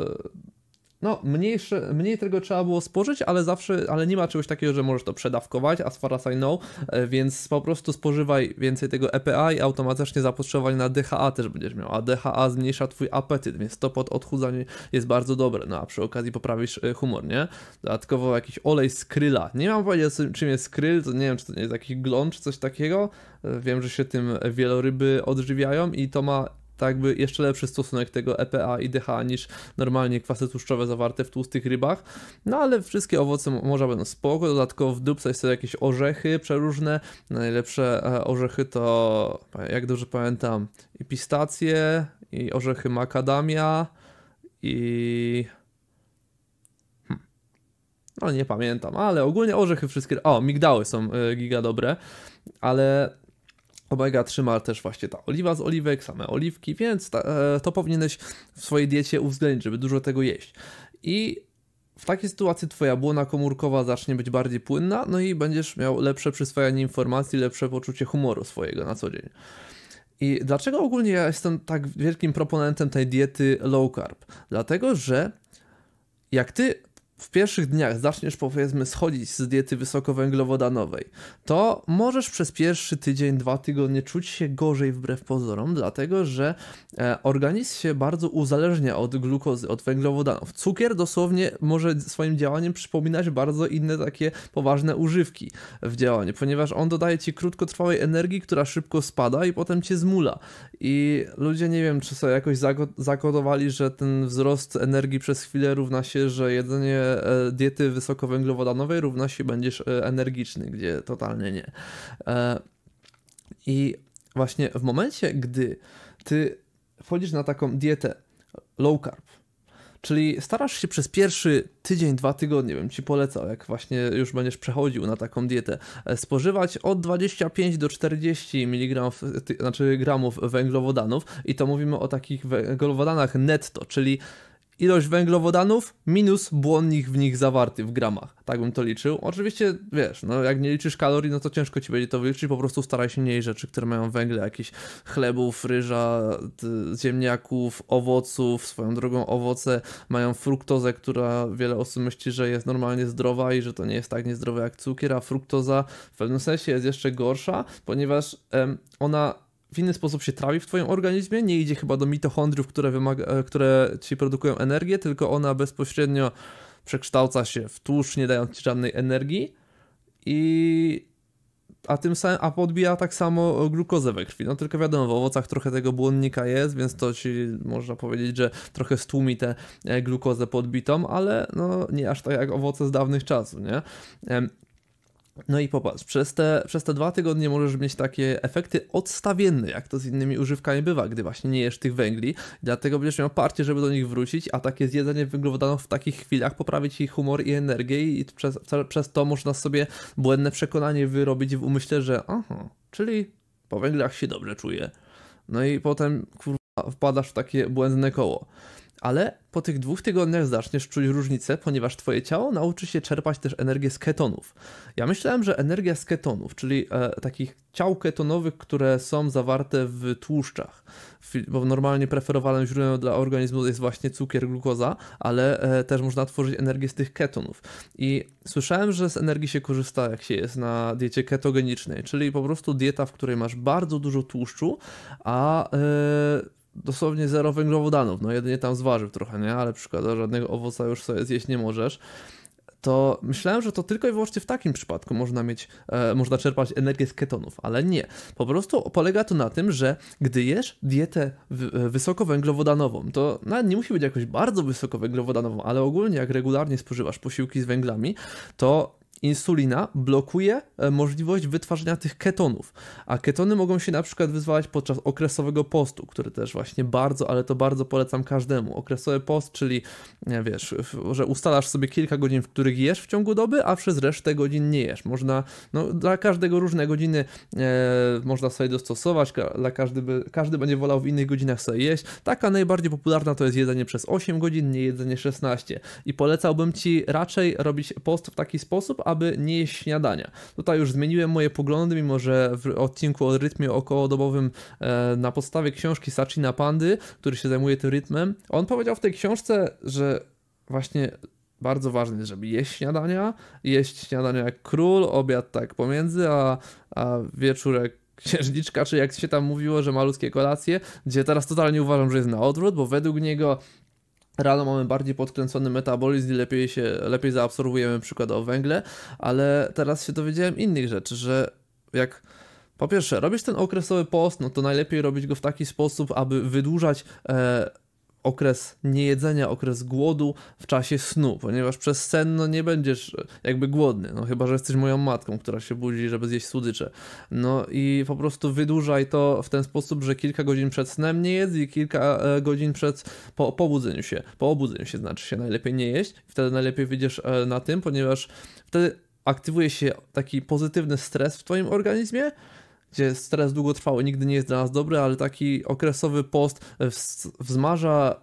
no, mniejsze, mniej tego trzeba było spożyć, ale zawsze, ale nie ma czegoś takiego, że możesz to przedawkować, as far as I know, e, więc po prostu spożywaj więcej tego EPA i automatycznie zapotrzebowanie na DHA też będziesz miał, a DHA zmniejsza twój apetyt, więc to pod odchudzanie jest bardzo dobre, no a przy okazji poprawisz e, humor, nie? Dodatkowo jakiś olej z kryla, nie mam pojęcia czym jest skryl, to nie wiem, czy to nie jest jakiś glon, czy coś takiego, e, wiem, że się tym wieloryby odżywiają i to ma tak by jeszcze lepszy stosunek tego EPA i DHA niż normalnie kwasy tłuszczowe zawarte w tłustych rybach. No ale wszystkie owoce można będą spoko, dodatkowo w dupce są jakieś orzechy przeróżne. Najlepsze e, orzechy to, jak dobrze pamiętam, i pistacje, i orzechy makadamia, i... Hmm, no nie pamiętam, ale ogólnie orzechy wszystkie... O, migdały są e, giga dobre, ale Omega trzyma też właśnie ta oliwa z oliwek, same oliwki, więc ta, e, to powinieneś w swojej diecie uwzględnić, żeby dużo tego jeść. I w takiej sytuacji twoja błona komórkowa zacznie być bardziej płynna, no i będziesz miał lepsze przyswajanie informacji, lepsze poczucie humoru swojego na co dzień. I dlaczego ogólnie ja jestem tak wielkim proponentem tej diety low carb? Dlatego, że jak ty w pierwszych dniach zaczniesz powiedzmy schodzić z diety wysokowęglowodanowej, to możesz przez pierwszy tydzień, dwa tygodnie czuć się gorzej wbrew pozorom, dlatego że e, organizm się bardzo uzależnia od glukozy, od węglowodanów. Cukier dosłownie może swoim działaniem przypominać bardzo inne takie poważne używki w działaniu, ponieważ on dodaje ci krótkotrwałej energii, która szybko spada i potem cię zmula. I ludzie nie wiem, czy sobie jakoś zakodowali, że ten wzrost energii przez chwilę równa się, że jedzenie E, diety wysokowęglowodanowej równa się będziesz e, energiczny, gdzie totalnie nie. E, I właśnie w momencie, gdy ty wchodzisz na taką dietę low carb, Czyli starasz się przez pierwszy tydzień, dwa tygodnie, bym ci polecał, jak właśnie już będziesz przechodził na taką dietę, spożywać od 25 do 40 mg, znaczy gramów węglowodanów i to mówimy o takich węglowodanach netto, czyli ilość węglowodanów minus błonnik w nich zawarty w gramach. Tak bym to liczył. Oczywiście, wiesz, no jak nie liczysz kalorii, no to ciężko ci będzie to wyliczyć. Po prostu staraj się mniej rzeczy, które mają węgle, jakiś chlebów, ryża, ziemniaków, owoców. Swoją drogą owoce mają fruktozę, która wiele osób myśli, że jest normalnie zdrowa i że to nie jest tak niezdrowe jak cukier, a fruktoza w pewnym sensie jest jeszcze gorsza, ponieważ em, ona w inny sposób się trawi w twoim organizmie, nie idzie chyba do mitochondriów, które, wymaga, e, które ci produkują energię, tylko ona bezpośrednio przekształca się w tłuszcz, nie dając ci żadnej energii i a tym samym, a podbija tak samo glukozę we krwi. No tylko wiadomo, w owocach trochę tego błonnika jest, więc to ci można powiedzieć, że trochę stłumi tę e, glukozę podbitą, ale no nie aż tak jak owoce z dawnych czasów, nie? No i popatrz, przez te, przez te dwa tygodnie możesz mieć takie efekty odstawienne, jak to z innymi używkami bywa, gdy właśnie nie jesz tych węgli, dlatego będziesz miał parcie, żeby do nich wrócić, a takie zjedzenie węglowodanów w takich chwilach poprawi ci humor i energię i przez, przez to można sobie błędne przekonanie wyrobić w umyśle, że aha, czyli po węglach się dobrze czuję. No i potem kurwa wpadasz w takie błędne koło ale po tych dwóch tygodniach zaczniesz czuć różnicę, ponieważ twoje ciało nauczy się czerpać też energię z ketonów. Ja myślałem, że energia z ketonów, czyli e, takich ciał ketonowych, które są zawarte w tłuszczach, bo normalnie preferowalnym źródłem dla organizmu jest właśnie cukier, glukoza, ale e, też można tworzyć energię z tych ketonów. I słyszałem, że z energii się korzysta, jak się jest na diecie ketogenicznej, czyli po prostu dieta, w której masz bardzo dużo tłuszczu, a e, dosłownie zero węglowodanów, no jedynie tam z warzyw trochę, nie, ale przykłada żadnego owoca już sobie zjeść nie możesz, to myślałem, że to tylko i wyłącznie w takim przypadku można mieć, e, można czerpać energię z ketonów, ale nie. Po prostu polega to na tym, że gdy jesz dietę w, e, wysokowęglowodanową, to nawet nie musi być jakoś bardzo wysokowęglowodanową, ale ogólnie jak regularnie spożywasz posiłki z węglami, to Insulina blokuje e, możliwość wytwarzania tych ketonów, a ketony mogą się na przykład wyzwalać podczas okresowego postu, który też właśnie bardzo, ale to bardzo polecam każdemu. Okresowy post, czyli e, wiesz, że ustalasz sobie kilka godzin, w których jesz w ciągu doby, a przez resztę godzin nie jesz. Można, no dla każdego różne godziny e, można sobie dostosować, dla każdy, by, każdy będzie wolał w innych godzinach sobie jeść. Taka najbardziej popularna to jest jedzenie przez 8 godzin, nie jedzenie 16. I polecałbym Ci raczej robić post w taki sposób, aby nie jeść śniadania. Tutaj już zmieniłem moje poglądy, mimo że w odcinku o rytmie okołodobowym e, na podstawie książki Sachina Pandy, który się zajmuje tym rytmem, on powiedział w tej książce, że właśnie bardzo ważne jest, żeby jeść śniadania, jeść śniadania jak król, obiad tak pomiędzy, a, a wieczór jak księżniczka, czy jak się tam mówiło, że ma ludzkie kolacje, gdzie teraz totalnie uważam, że jest na odwrót, bo według niego Rano mamy bardziej podkręcony metabolizm i lepiej, się, lepiej zaabsorbujemy przykładowo węgle, ale teraz się dowiedziałem innych rzeczy, że jak po pierwsze robisz ten okresowy post, no to najlepiej robić go w taki sposób, aby wydłużać e, okres niejedzenia, okres głodu w czasie snu, ponieważ przez sen no, nie będziesz e, jakby głodny, no chyba, że jesteś moją matką, która się budzi, żeby zjeść słodycze. No i po prostu wydłużaj to w ten sposób, że kilka godzin przed snem nie jedz i kilka e, godzin przed, po pobudzeniu się, po obudzeniu się znaczy się najlepiej nie jeść, wtedy najlepiej wyjdziesz e, na tym, ponieważ wtedy aktywuje się taki pozytywny stres w twoim organizmie, gdzie stres długo trwał i nigdy nie jest dla nas dobry, ale taki okresowy post wzmaża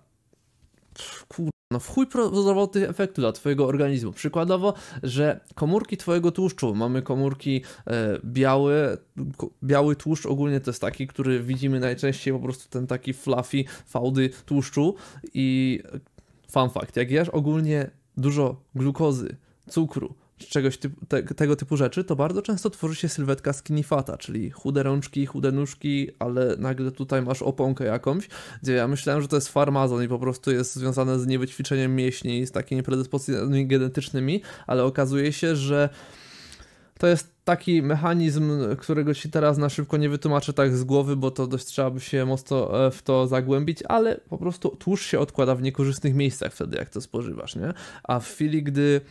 Kurde, no w chuj zdrowotnych efektów dla Twojego organizmu. Przykładowo, że komórki Twojego tłuszczu, mamy komórki e, białe, biały tłuszcz ogólnie to jest taki, który widzimy najczęściej, po prostu ten taki fluffy, fałdy tłuszczu i e, fun fact, jak jesz ogólnie dużo glukozy, cukru, czegoś typu, te, tego typu rzeczy, to bardzo często tworzy się sylwetka skinny fata, czyli chude rączki, chude nóżki, ale nagle tutaj masz oponkę jakąś, gdzie ja myślałem, że to jest farmazon i po prostu jest związane z niewyćwiczeniem mięśni, i z takimi predyspozycjami genetycznymi, ale okazuje się, że to jest taki mechanizm, którego ci teraz na szybko nie wytłumaczę tak z głowy, bo to dość trzeba by się mocno e, w to zagłębić, ale po prostu tłuszcz się odkłada w niekorzystnych miejscach wtedy, jak to spożywasz, nie? A w chwili, gdy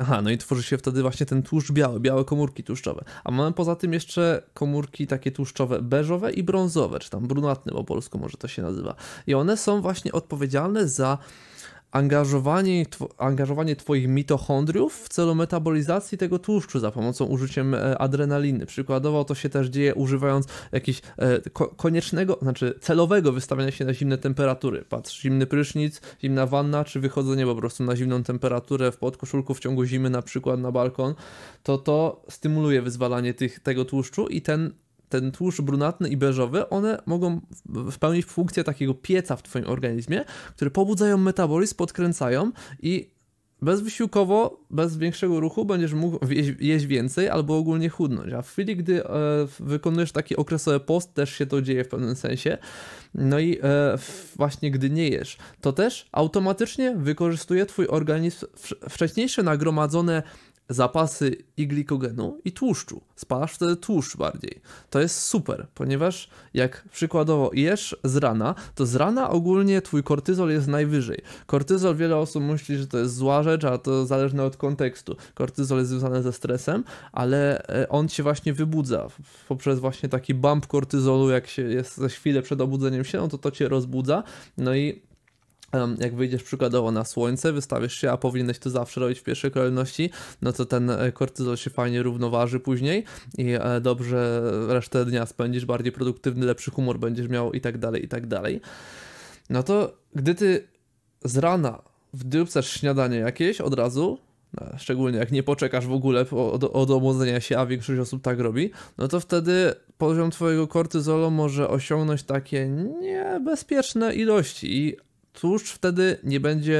Aha, no i tworzy się wtedy właśnie ten tłuszcz biały, białe komórki tłuszczowe. A mamy poza tym jeszcze komórki takie tłuszczowe beżowe i brązowe, czy tam brunatne po polsku może to się nazywa. I one są właśnie odpowiedzialne za angażowanie, tw angażowanie Twoich mitochondriów w celu metabolizacji tego tłuszczu za pomocą użyciem e, adrenaliny. Przykładowo to się też dzieje używając jakiegoś e, ko koniecznego, znaczy celowego wystawiania się na zimne temperatury. Patrz, zimny prysznic, zimna wanna, czy wychodzenie po prostu na zimną temperaturę w podkoszulku w ciągu zimy na przykład na balkon, to to stymuluje wyzwalanie tych, tego tłuszczu i ten ten tłuszcz brunatny i beżowy, one mogą spełnić funkcję takiego pieca w Twoim organizmie, które pobudzają metabolizm, podkręcają i bezwysiłkowo, bez większego ruchu będziesz mógł jeść, jeść, więcej albo ogólnie chudnąć. A w chwili, gdy e, wykonujesz taki okresowy post, też się to dzieje w pewnym sensie. No i e, właśnie gdy nie jesz, to też automatycznie wykorzystuje Twój organizm wcześniejsze nagromadzone zapasy i glikogenu i tłuszczu. Spalasz wtedy tłuszcz bardziej. To jest super, ponieważ jak przykładowo jesz z rana, to z rana ogólnie twój kortyzol jest najwyżej. Kortyzol wiele osób myśli, że to jest zła rzecz, a to zależne od kontekstu. Kortyzol jest związany ze stresem, ale e, on się właśnie wybudza poprzez właśnie taki bump kortyzolu, jak się jest za chwilę przed obudzeniem się, no to to cię rozbudza. No i jak wyjdziesz przykładowo na słońce, wystawisz się, a powinieneś to zawsze robić w pierwszej kolejności, no to ten e, kortyzol się fajnie równoważy później i e, dobrze resztę dnia spędzisz, bardziej produktywny, lepszy humor będziesz miał i tak dalej, i tak dalej. No to gdy ty z rana wdypcasz śniadanie jakieś od razu, e, szczególnie jak nie poczekasz w ogóle od, od obudzenia się, a większość osób tak robi, no to wtedy poziom twojego kortyzolu może osiągnąć takie niebezpieczne ilości i Tłuszcz wtedy nie będzie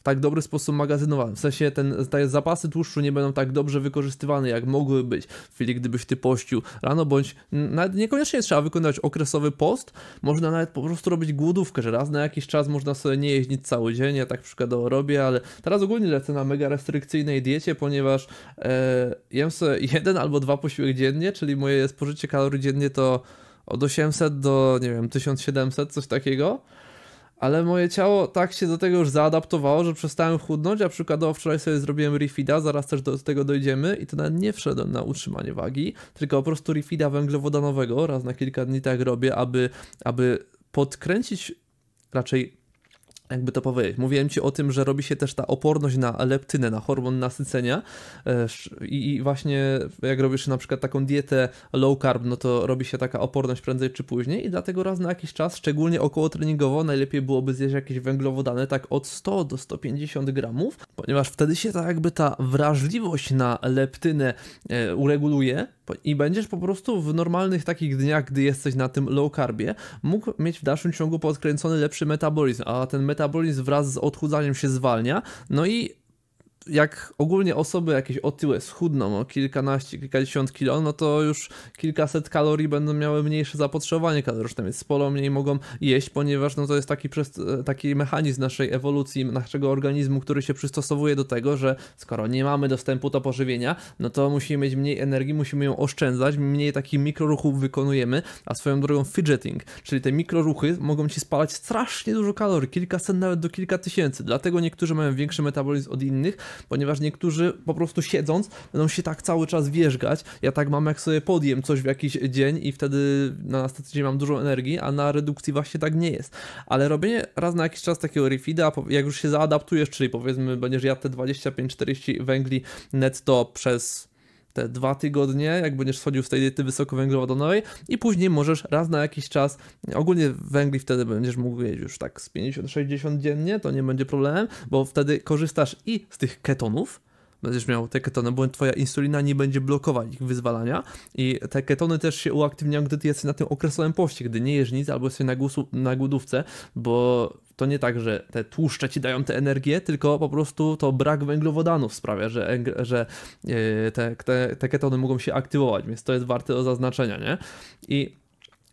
w tak dobry sposób magazynowany, W sensie ten, te zapasy tłuszczu nie będą tak dobrze wykorzystywane, jak mogły być w chwili, gdybyś ty pościł rano, bądź nawet niekoniecznie trzeba wykonywać okresowy post, można nawet po prostu robić głodówkę, że raz na jakiś czas można sobie nie jeździć cały dzień, ja tak przykładowo robię, ale teraz ogólnie lecę na mega restrykcyjnej diecie, ponieważ e, jem sobie jeden albo dwa posiłek dziennie, czyli moje spożycie kalorii dziennie to od 800 do, nie wiem, 1700, coś takiego ale moje ciało tak się do tego już zaadaptowało, że przestałem chudnąć, a przykładowo wczoraj sobie zrobiłem refida, zaraz też do tego dojdziemy i to nawet nie wszedłem na utrzymanie wagi, tylko po prostu refida węglowodanowego raz na kilka dni tak robię, aby, aby podkręcić raczej jakby to powiedzieć. Mówiłem ci o tym, że robi się też ta oporność na leptynę, na hormon nasycenia e, i właśnie jak robisz na przykład taką dietę low carb, no to robi się taka oporność prędzej czy później i dlatego raz na jakiś czas, szczególnie około treningowo, najlepiej byłoby zjeść jakieś węglowodany tak od 100 do 150 gramów, ponieważ wtedy się ta jakby ta wrażliwość na leptynę e, ureguluje i będziesz po prostu w normalnych takich dniach, gdy jesteś na tym low carbie, mógł mieć w dalszym ciągu podkręcony lepszy metabolizm, a ten metabolizm wraz z odchudzaniem się zwalnia, no i jak ogólnie osoby jakieś otyłe, schudną o kilkanaście, kilkadziesiąt kilo, no to już kilkaset kalorii będą miały mniejsze zapotrzebowanie kaloryczne, więc sporo mniej mogą jeść, ponieważ no to jest taki, przez, taki mechanizm naszej ewolucji, naszego organizmu, który się przystosowuje do tego, że skoro nie mamy dostępu do pożywienia, no to musimy mieć mniej energii, musimy ją oszczędzać, mniej takich mikroruchów wykonujemy, a swoją drogą fidgeting, czyli te mikroruchy mogą ci spalać strasznie dużo kalorii, kilkaset nawet do kilka tysięcy, dlatego niektórzy mają większy metabolizm od innych, ponieważ niektórzy po prostu siedząc będą się tak cały czas wierzgać. Ja tak mam, jak sobie podjem coś w jakiś dzień i wtedy na następny dzień mam dużo energii, a na redukcji właśnie tak nie jest. Ale robienie raz na jakiś czas takiego refida, jak już się zaadaptujesz, czyli powiedzmy będziesz ja te 25-40 węgli netto przez te dwa tygodnie, jak będziesz schodził z tej diety wysokowęglowodanowej i później możesz raz na jakiś czas, ogólnie węgli wtedy będziesz mógł jeść już tak z 50-60 dziennie, to nie będzie problemem, bo wtedy korzystasz i z tych ketonów, będziesz miał te ketony, bo twoja insulina nie będzie blokować ich wyzwalania i te ketony też się uaktywniają, gdy ty jesteś na tym okresowym poście, gdy nie jesz nic albo jesteś na, gusu, na głodówce, bo to nie tak, że te tłuszcze ci dają tę energię, tylko po prostu to brak węglowodanów sprawia, że, że e, te, te, te ketony mogą się aktywować, więc to jest warte do zaznaczenia, nie? I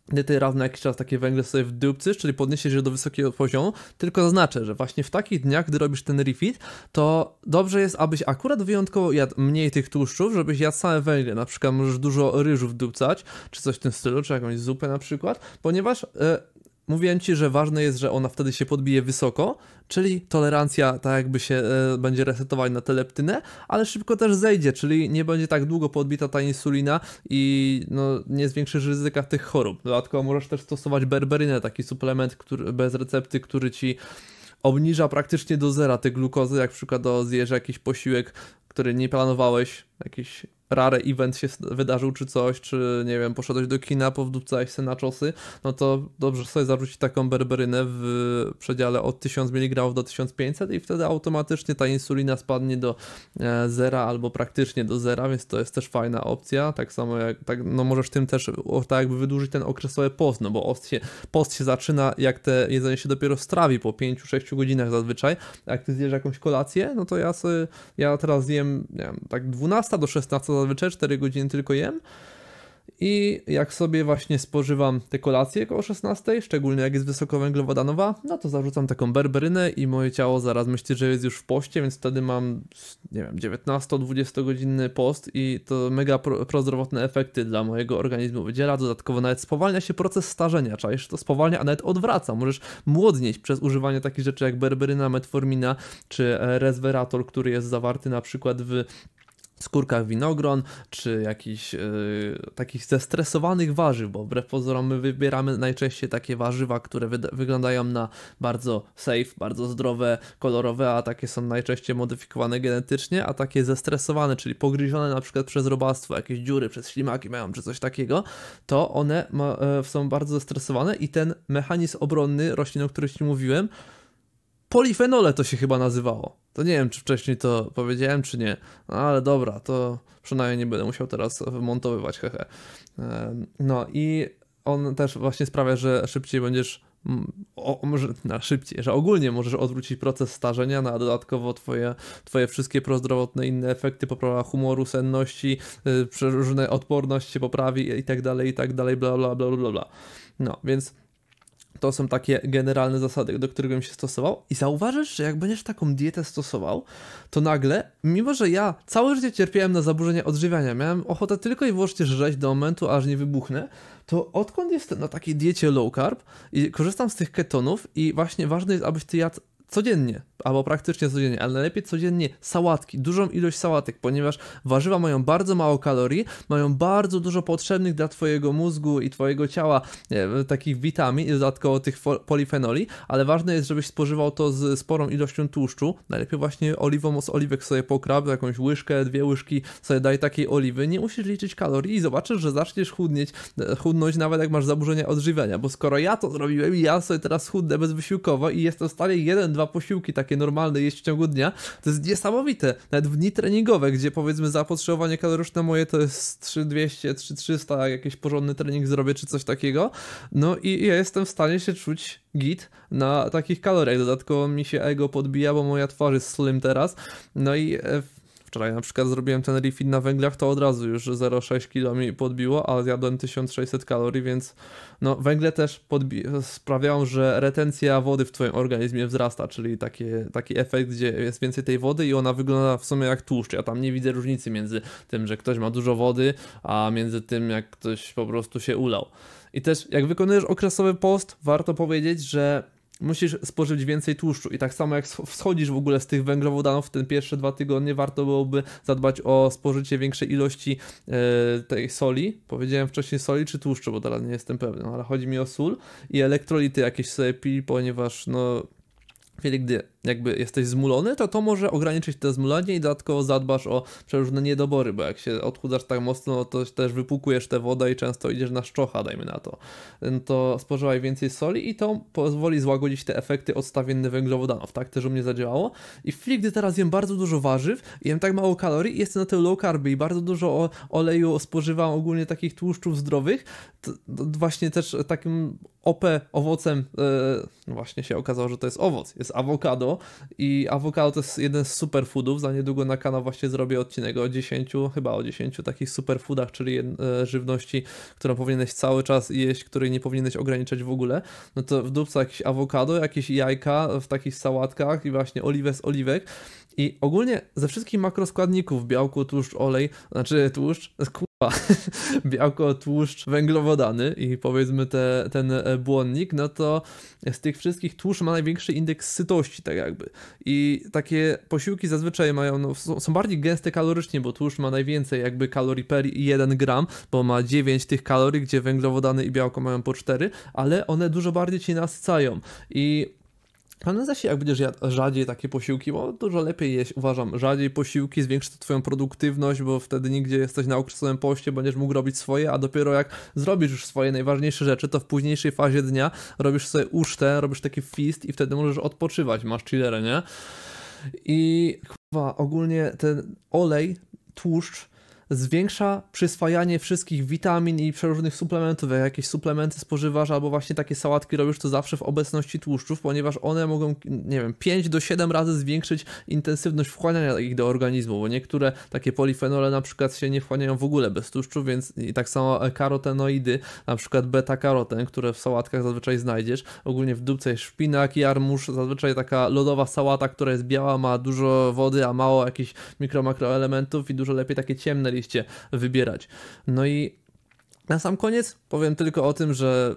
gdy ty raz na jakiś czas takie węgle sobie wdupcysz, czyli podniesiesz je do wysokiego poziomu, tylko zaznaczę, że właśnie w takich dniach, gdy robisz ten refit, to dobrze jest, abyś akurat wyjątkowo jadł mniej tych tłuszczów, żebyś jadł same węgle, na przykład możesz dużo ryżu wdupcać, czy coś w tym stylu, czy jakąś zupę na przykład, ponieważ... Yy, mówiłem ci, że ważne jest, że ona wtedy się podbije wysoko, czyli tolerancja tak jakby się e, będzie resetować na teleptynę, ale szybko też zejdzie, czyli nie będzie tak długo podbita ta insulina i no, nie zwiększysz ryzyka tych chorób. Dodatkowo możesz też stosować berberynę, taki suplement który, bez recepty, który ci obniża praktycznie do zera te glukozy, jak przykład zjesz zjeżdża jakiś posiłek który nie planowałeś, jakiś rare event się wydarzył czy coś, czy nie wiem, poszedłeś do kina, powdupcałeś się na czosy, no to dobrze sobie zarzucić taką berberynę w przedziale od 1000 mg do 1500 i wtedy automatycznie ta insulina spadnie do e, zera albo praktycznie do zera, więc to jest też fajna opcja, tak samo jak, tak, no możesz tym też o, tak jakby wydłużyć ten okresowy post, no bo post się, post się zaczyna jak te jedzenie się dopiero strawi po 5-6 godzinach zazwyczaj, jak ty zjesz jakąś kolację, no to ja sobie, ja teraz zjem jem, nie wiem, tak 12 do 16 zazwyczaj, 4 godziny tylko jem, i jak sobie właśnie spożywam te kolacje około 16, szczególnie jak jest wysokowęglowodanowa, no to zarzucam taką berberynę i moje ciało zaraz myśli, że jest już w poście, więc wtedy mam, nie wiem, 19-20 godzinny post i to mega prozdrowotne efekty dla mojego organizmu wydziela. Dodatkowo nawet spowalnia się proces starzenia, czaisz? To spowalnia, a nawet odwraca. Możesz młodnieć przez używanie takich rzeczy jak berberyna, metformina czy e, resveratol, który jest zawarty na przykład w skórkach winogron, czy jakichś yy, takich zestresowanych warzyw, bo wbrew pozorom my wybieramy najczęściej takie warzywa, które wyglądają na bardzo safe, bardzo zdrowe, kolorowe, a takie są najczęściej modyfikowane genetycznie, a takie zestresowane, czyli pogryzione na przykład przez robactwo, jakieś dziury przez ślimaki mają, czy coś takiego, to one ma, yy, są bardzo zestresowane i ten mechanizm obronny roślin, o którym ci mówiłem, polifenole to się chyba nazywało. To nie wiem, czy wcześniej to powiedziałem, czy nie. No, ale dobra, to przynajmniej nie będę musiał teraz wymontowywać, hehe. No i on też właśnie sprawia, że szybciej będziesz o, może na szybciej, że ogólnie możesz odwrócić proces starzenia, no a dodatkowo twoje, twoje wszystkie prozdrowotne inne efekty, poprawa humoru, senności, yy, różne odporność się poprawi i tak dalej, i tak dalej, bla, bla, bla, bla, bla. No, więc to są takie generalne zasady, do których bym się stosował. I zauważysz, że jak będziesz taką dietę stosował, to nagle, mimo że ja całe życie cierpiałem na zaburzenia odżywiania, miałem ochotę tylko i wyłącznie żreć do momentu, aż nie wybuchnę, to odkąd jestem na takiej diecie low carb i korzystam z tych ketonów i właśnie ważne jest, abyś ty jadł codziennie, albo praktycznie codziennie, ale najlepiej codziennie sałatki, dużą ilość sałatek, ponieważ warzywa mają bardzo mało kalorii, mają bardzo dużo potrzebnych dla Twojego mózgu i Twojego ciała nie, takich witamin i dodatkowo tych polifenoli, ale ważne jest, żebyś spożywał to z sporą ilością tłuszczu, najlepiej właśnie oliwą z oliwek sobie pokrab, jakąś łyżkę, dwie łyżki sobie daj takiej oliwy, nie musisz liczyć kalorii i zobaczysz, że zaczniesz chudnieć, e, chudnąć nawet jak masz zaburzenia odżywiania, bo skoro ja to zrobiłem i ja sobie teraz chudnę bezwysiłkowo i jestem w stanie 1-2 dwa posiłki takie normalne jeść w ciągu dnia, to jest niesamowite. Nawet w dni treningowe, gdzie powiedzmy zapotrzebowanie kaloryczne moje to jest 3200, 3300, jakiś porządny trening zrobię czy coś takiego, no i ja jestem w stanie się czuć git na takich kaloriach. Dodatkowo mi się ego podbija, bo moja twarz jest slim teraz. No i e, Wczoraj na przykład zrobiłem ten refit na węglach, to od razu już 0,6 kg mi podbiło, a zjadłem 1600 kalorii, więc no, węgle też sprawiają, że retencja wody w Twoim organizmie wzrasta, czyli taki, taki efekt, gdzie jest więcej tej wody i ona wygląda w sumie jak tłuszcz. Ja tam nie widzę różnicy między tym, że ktoś ma dużo wody, a między tym, jak ktoś po prostu się ulał. I też jak wykonujesz okresowy post, warto powiedzieć, że musisz spożyć więcej tłuszczu. I tak samo jak schodzisz w ogóle z tych węglowodanów w te pierwsze dwa tygodnie, warto byłoby zadbać o spożycie większej ilości yy, tej soli. Powiedziałem wcześniej soli czy tłuszczu, bo teraz nie jestem pewny, ale chodzi mi o sól i elektrolity jakieś sobie pili ponieważ no kiedy gdy jakby jesteś zmulony, to to może ograniczyć te zmulanie i dodatkowo zadbasz o przeróżne niedobory, bo jak się odchudzasz tak mocno, to też wypłukujesz tę wodę i często idziesz na szczocha, dajmy na to. to spożywaj więcej soli i to pozwoli złagodzić te efekty odstawienne węglowodanów, tak też u mnie zadziałało. I w chwili, gdy teraz jem bardzo dużo warzyw, jem tak mało kalorii, jestem na tym low carb i bardzo dużo oleju spożywam ogólnie takich tłuszczów zdrowych, to, to właśnie też takim OP owocem, yy, właśnie się okazało, że to jest owoc, jest awokado, i awokado to jest jeden z superfoodów, za niedługo na kanał właśnie zrobię odcinek o 10, chyba o 10 takich superfoodach, czyli e, żywności, którą powinieneś cały czas jeść, której nie powinieneś ograniczać w ogóle, no to w dupce jakieś awokado, jakieś jajka w takich sałatkach i właśnie oliwę z oliwek i ogólnie ze wszystkich makroskładników, białku, tłuszcz, olej, znaczy tłuszcz, białko, tłuszcz, węglowodany i powiedzmy te, ten e, błonnik, no to z tych wszystkich tłuszcz ma największy indeks sytości, tak jakby. I takie posiłki zazwyczaj mają, no, są bardziej gęste kalorycznie, bo tłuszcz ma najwięcej jakby kalorii per 1 gram, bo ma 9 tych kalorii, gdzie węglowodany i białko mają po 4, ale one dużo bardziej ci nasycają. I ale zawsze jak będziesz jadł rzadziej takie posiłki, bo dużo lepiej jeść, uważam, rzadziej posiłki, zwiększy to twoją produktywność, bo wtedy nigdzie jesteś na okresowym poście, będziesz mógł robić swoje, a dopiero jak zrobisz już swoje najważniejsze rzeczy, to w późniejszej fazie dnia robisz sobie ucztę, robisz taki fist i wtedy możesz odpoczywać, masz chillerę, nie? I chyba ogólnie ten olej, tłuszcz, zwiększa przyswajanie wszystkich witamin i przeróżnych suplementów. Jak jakieś suplementy spożywasz albo właśnie takie sałatki robisz, to zawsze w obecności tłuszczów, ponieważ one mogą, nie wiem, 5 do 7 razy zwiększyć intensywność wchłaniania ich do organizmu, bo niektóre takie polifenole na przykład się nie wchłaniają w ogóle bez tłuszczu, więc i tak samo karotenoidy, na przykład beta-karoten, które w sałatkach zazwyczaj znajdziesz, ogólnie w dupce jest szpinak, jarmuż, zazwyczaj taka lodowa sałata, która jest biała, ma dużo wody, a mało jakichś mikro-makroelementów i dużo lepiej takie ciemne liście wybierać. No i na sam koniec powiem tylko o tym, że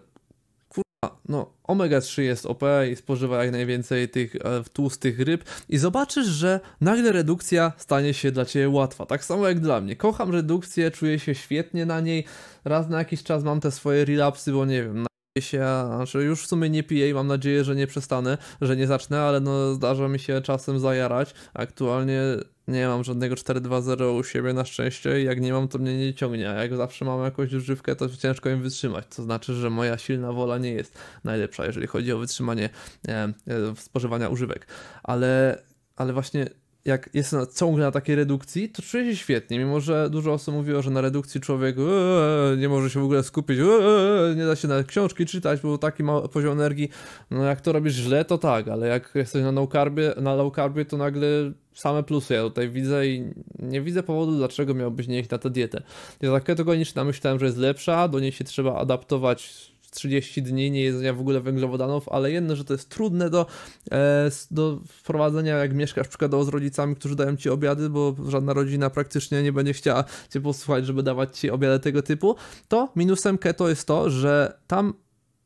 kurwa, no omega-3 jest OP i spożywa jak najwięcej tych e, tłustych ryb i zobaczysz, że nagle redukcja stanie się dla Ciebie łatwa. Tak samo jak dla mnie. Kocham redukcję, czuję się świetnie na niej. Raz na jakiś czas mam te swoje relapsy, bo nie wiem, się, znaczy już w sumie nie piję i mam nadzieję, że nie przestanę, że nie zacznę, ale no zdarza mi się czasem zajarać. Aktualnie nie mam żadnego 4.2.0 u siebie na szczęście i jak nie mam, to mnie nie ciągnie, a jak zawsze mam jakąś używkę, to ciężko im wytrzymać, to znaczy, że moja silna wola nie jest najlepsza, jeżeli chodzi o wytrzymanie e, e, spożywania używek, ale, ale właśnie jak jest ciągle na takiej redukcji, to czuję się świetnie, mimo że dużo osób mówiło, że na redukcji człowiek eee, nie może się w ogóle skupić, eee, nie da się na książki czytać, bo taki mały poziom energii, no jak to robisz źle, to tak, ale jak jesteś na low carbie, na low carbie to nagle same plusy ja tutaj widzę i nie widzę powodu, dlaczego miałbyś nie iść na tę dietę. Dieta ketogeniczna myślałem, że jest lepsza, do niej się trzeba adaptować 30 dni nie jedzenia w ogóle węglowodanów, ale jedno, że to jest trudne do, e, do wprowadzenia, jak mieszkasz przykładowo z rodzicami, którzy dają ci obiady, bo żadna rodzina praktycznie nie będzie chciała cię posłuchać, żeby dawać ci obiady tego typu, to minusem keto jest to, że tam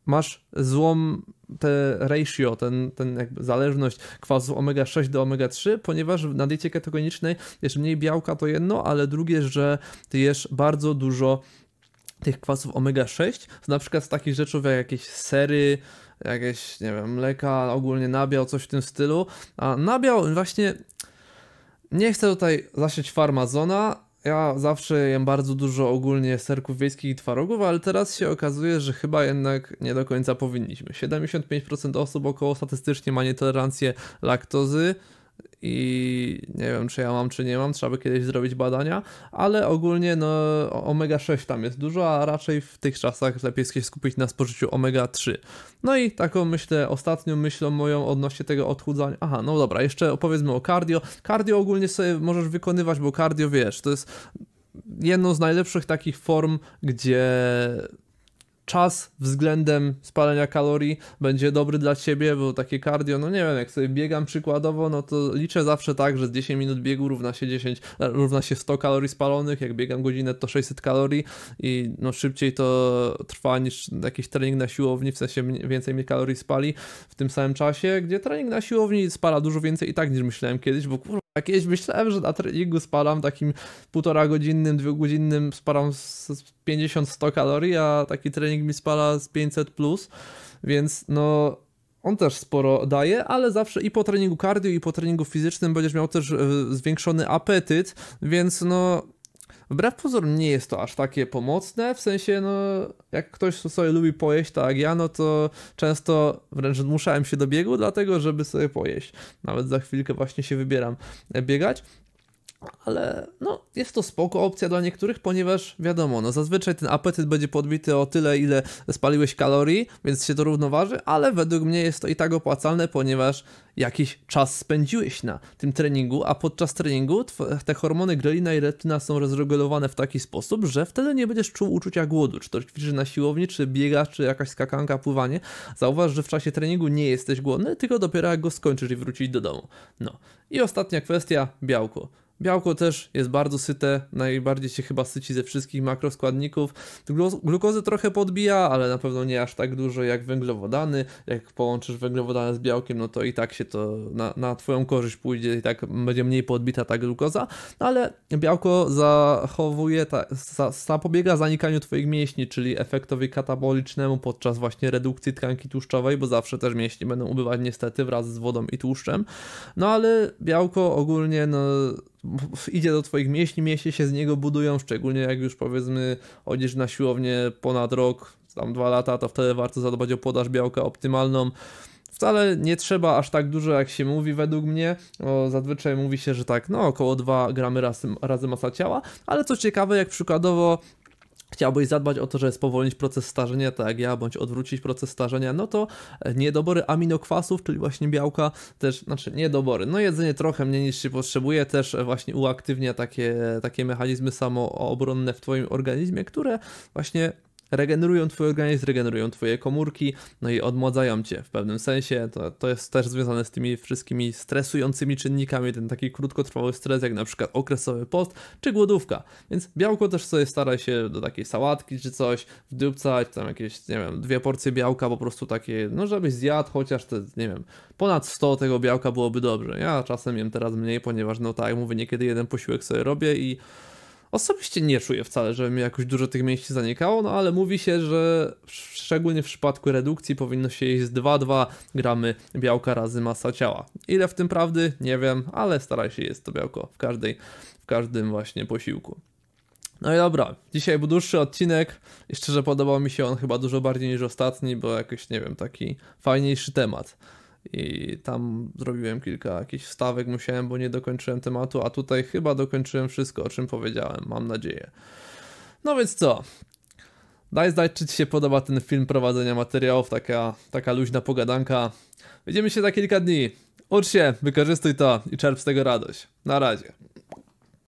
masz złą te ratio, ten, ten jakby zależność kwasu omega-6 do omega-3, ponieważ na diecie ketogenicznej jest mniej białka, to jedno, ale drugie, że ty jesz bardzo dużo tych kwasów omega-6, na przykład z takich rzeczy jak jakieś sery, jakieś, nie wiem, mleka, ogólnie nabiał, coś w tym stylu. A nabiał właśnie, nie chcę tutaj zasieć farmazona, ja zawsze jem bardzo dużo ogólnie serków wiejskich i twarogów, ale teraz się okazuje, że chyba jednak nie do końca powinniśmy. 75% osób około statystycznie ma nietolerancję laktozy, i nie wiem, czy ja mam, czy nie mam, trzeba by kiedyś zrobić badania, ale ogólnie no, omega-6 tam jest dużo, a raczej w tych czasach lepiej się skupić na spożyciu omega-3. No i taką myślę, ostatnią myślą moją odnośnie tego odchudzania, aha, no dobra, jeszcze opowiedzmy o cardio. Cardio ogólnie sobie możesz wykonywać, bo cardio, wiesz, to jest jedną z najlepszych takich form, gdzie czas względem spalenia kalorii będzie dobry dla ciebie, bo takie cardio, no nie wiem, jak sobie biegam przykładowo, no to liczę zawsze tak, że z 10 minut biegu równa się 10, równa się 100 kalorii spalonych, jak biegam godzinę to 600 kalorii i no szybciej to trwa niż jakiś trening na siłowni, w sensie więcej mi kalorii spali w tym samym czasie, gdzie trening na siłowni spala dużo więcej i tak niż myślałem kiedyś, bo a tak myślałem, że na treningu spalam takim półtora godzinnym, dwugodzinnym spalam 50-100 kalorii, a taki trening mi spala z 500+, plus, więc no on też sporo daje, ale zawsze i po treningu cardio i po treningu fizycznym będziesz miał też e, zwiększony apetyt, więc no Wbrew pozorom nie jest to aż takie pomocne, w sensie, no, jak ktoś sobie lubi pojeść, tak jak ja, no to często wręcz zmuszałem się do biegu, dlatego, żeby sobie pojeść. Nawet za chwilkę właśnie się wybieram biegać ale no, jest to spoko opcja dla niektórych, ponieważ wiadomo, no zazwyczaj ten apetyt będzie podbity o tyle, ile spaliłeś kalorii, więc się to równoważy, ale według mnie jest to i tak opłacalne, ponieważ jakiś czas spędziłeś na tym treningu, a podczas treningu te hormony grelina i retyna są rozregulowane w taki sposób, że wtedy nie będziesz czuł uczucia głodu, czy to ćwiczysz na siłowni, czy biegasz, czy jakaś skakanka, pływanie. Zauważ, że w czasie treningu nie jesteś głodny, tylko dopiero jak go skończysz i wrócisz do domu. No. I ostatnia kwestia, białko. Białko też jest bardzo syte, najbardziej się chyba syci ze wszystkich makroskładników. Glukozę trochę podbija, ale na pewno nie aż tak dużo jak węglowodany. Jak połączysz węglowodany z białkiem, no to i tak się to na, na twoją korzyść pójdzie i tak będzie mniej podbita ta glukoza, no ale białko zachowuje, ta, zapobiega zanikaniu twoich mięśni, czyli efektowi katabolicznemu podczas właśnie redukcji tkanki tłuszczowej, bo zawsze też mięśnie będą ubywać niestety wraz z wodą i tłuszczem. No ale białko ogólnie no, idzie do twoich mięśni, mięśnie się z niego budują, szczególnie jak już powiedzmy odzież na siłownię ponad rok, tam dwa lata, to wtedy warto zadbać o podaż białka optymalną. Wcale nie trzeba aż tak dużo, jak się mówi według mnie. zazwyczaj mówi się, że tak, no około 2 gramy razy, razy masa ciała, ale co ciekawe, jak przykładowo chciałbyś zadbać o to, żeby spowolnić proces starzenia, tak jak ja, bądź odwrócić proces starzenia, no to e, niedobory aminokwasów, czyli właśnie białka, też, znaczy niedobory, no jedzenie trochę mniej niż się potrzebuje, też e, właśnie uaktywnia takie, takie mechanizmy samoobronne w Twoim organizmie, które właśnie regenerują twój organizm, regenerują twoje komórki, no i odmładzają cię w pewnym sensie. To, to jest też związane z tymi wszystkimi stresującymi czynnikami, ten taki krótkotrwały stres, jak na przykład okresowy post czy głodówka. Więc białko też sobie staraj się do takiej sałatki czy coś wdupcać, tam jakieś, nie wiem, dwie porcje białka po prostu takie, no żebyś zjadł chociaż te, nie wiem, ponad 100 tego białka byłoby dobrze. Ja czasem jem teraz mniej, ponieważ no tak, mówię, niekiedy jeden posiłek sobie robię i Osobiście nie czuję wcale, żeby mi jakoś dużo tych mięśni zanikało, no ale mówi się, że szczególnie w przypadku redukcji powinno się jeść z 2-2 gramy białka razy masa ciała. Ile w tym prawdy? Nie wiem, ale staraj się jeść to białko w, każdej, w każdym właśnie posiłku. No i dobra, dzisiaj był dłuższy odcinek i szczerze podobał mi się on chyba dużo bardziej niż ostatni, bo jakiś, nie wiem, taki fajniejszy temat i tam zrobiłem kilka jakichś wstawek, musiałem, bo nie dokończyłem tematu, a tutaj chyba dokończyłem wszystko, o czym powiedziałem, mam nadzieję. No więc co? Daj znać, czy Ci się podoba ten film prowadzenia materiałów, taka, taka luźna pogadanka. Widzimy się za kilka dni. Ucz się, wykorzystuj to i czerp z tego radość. Na razie.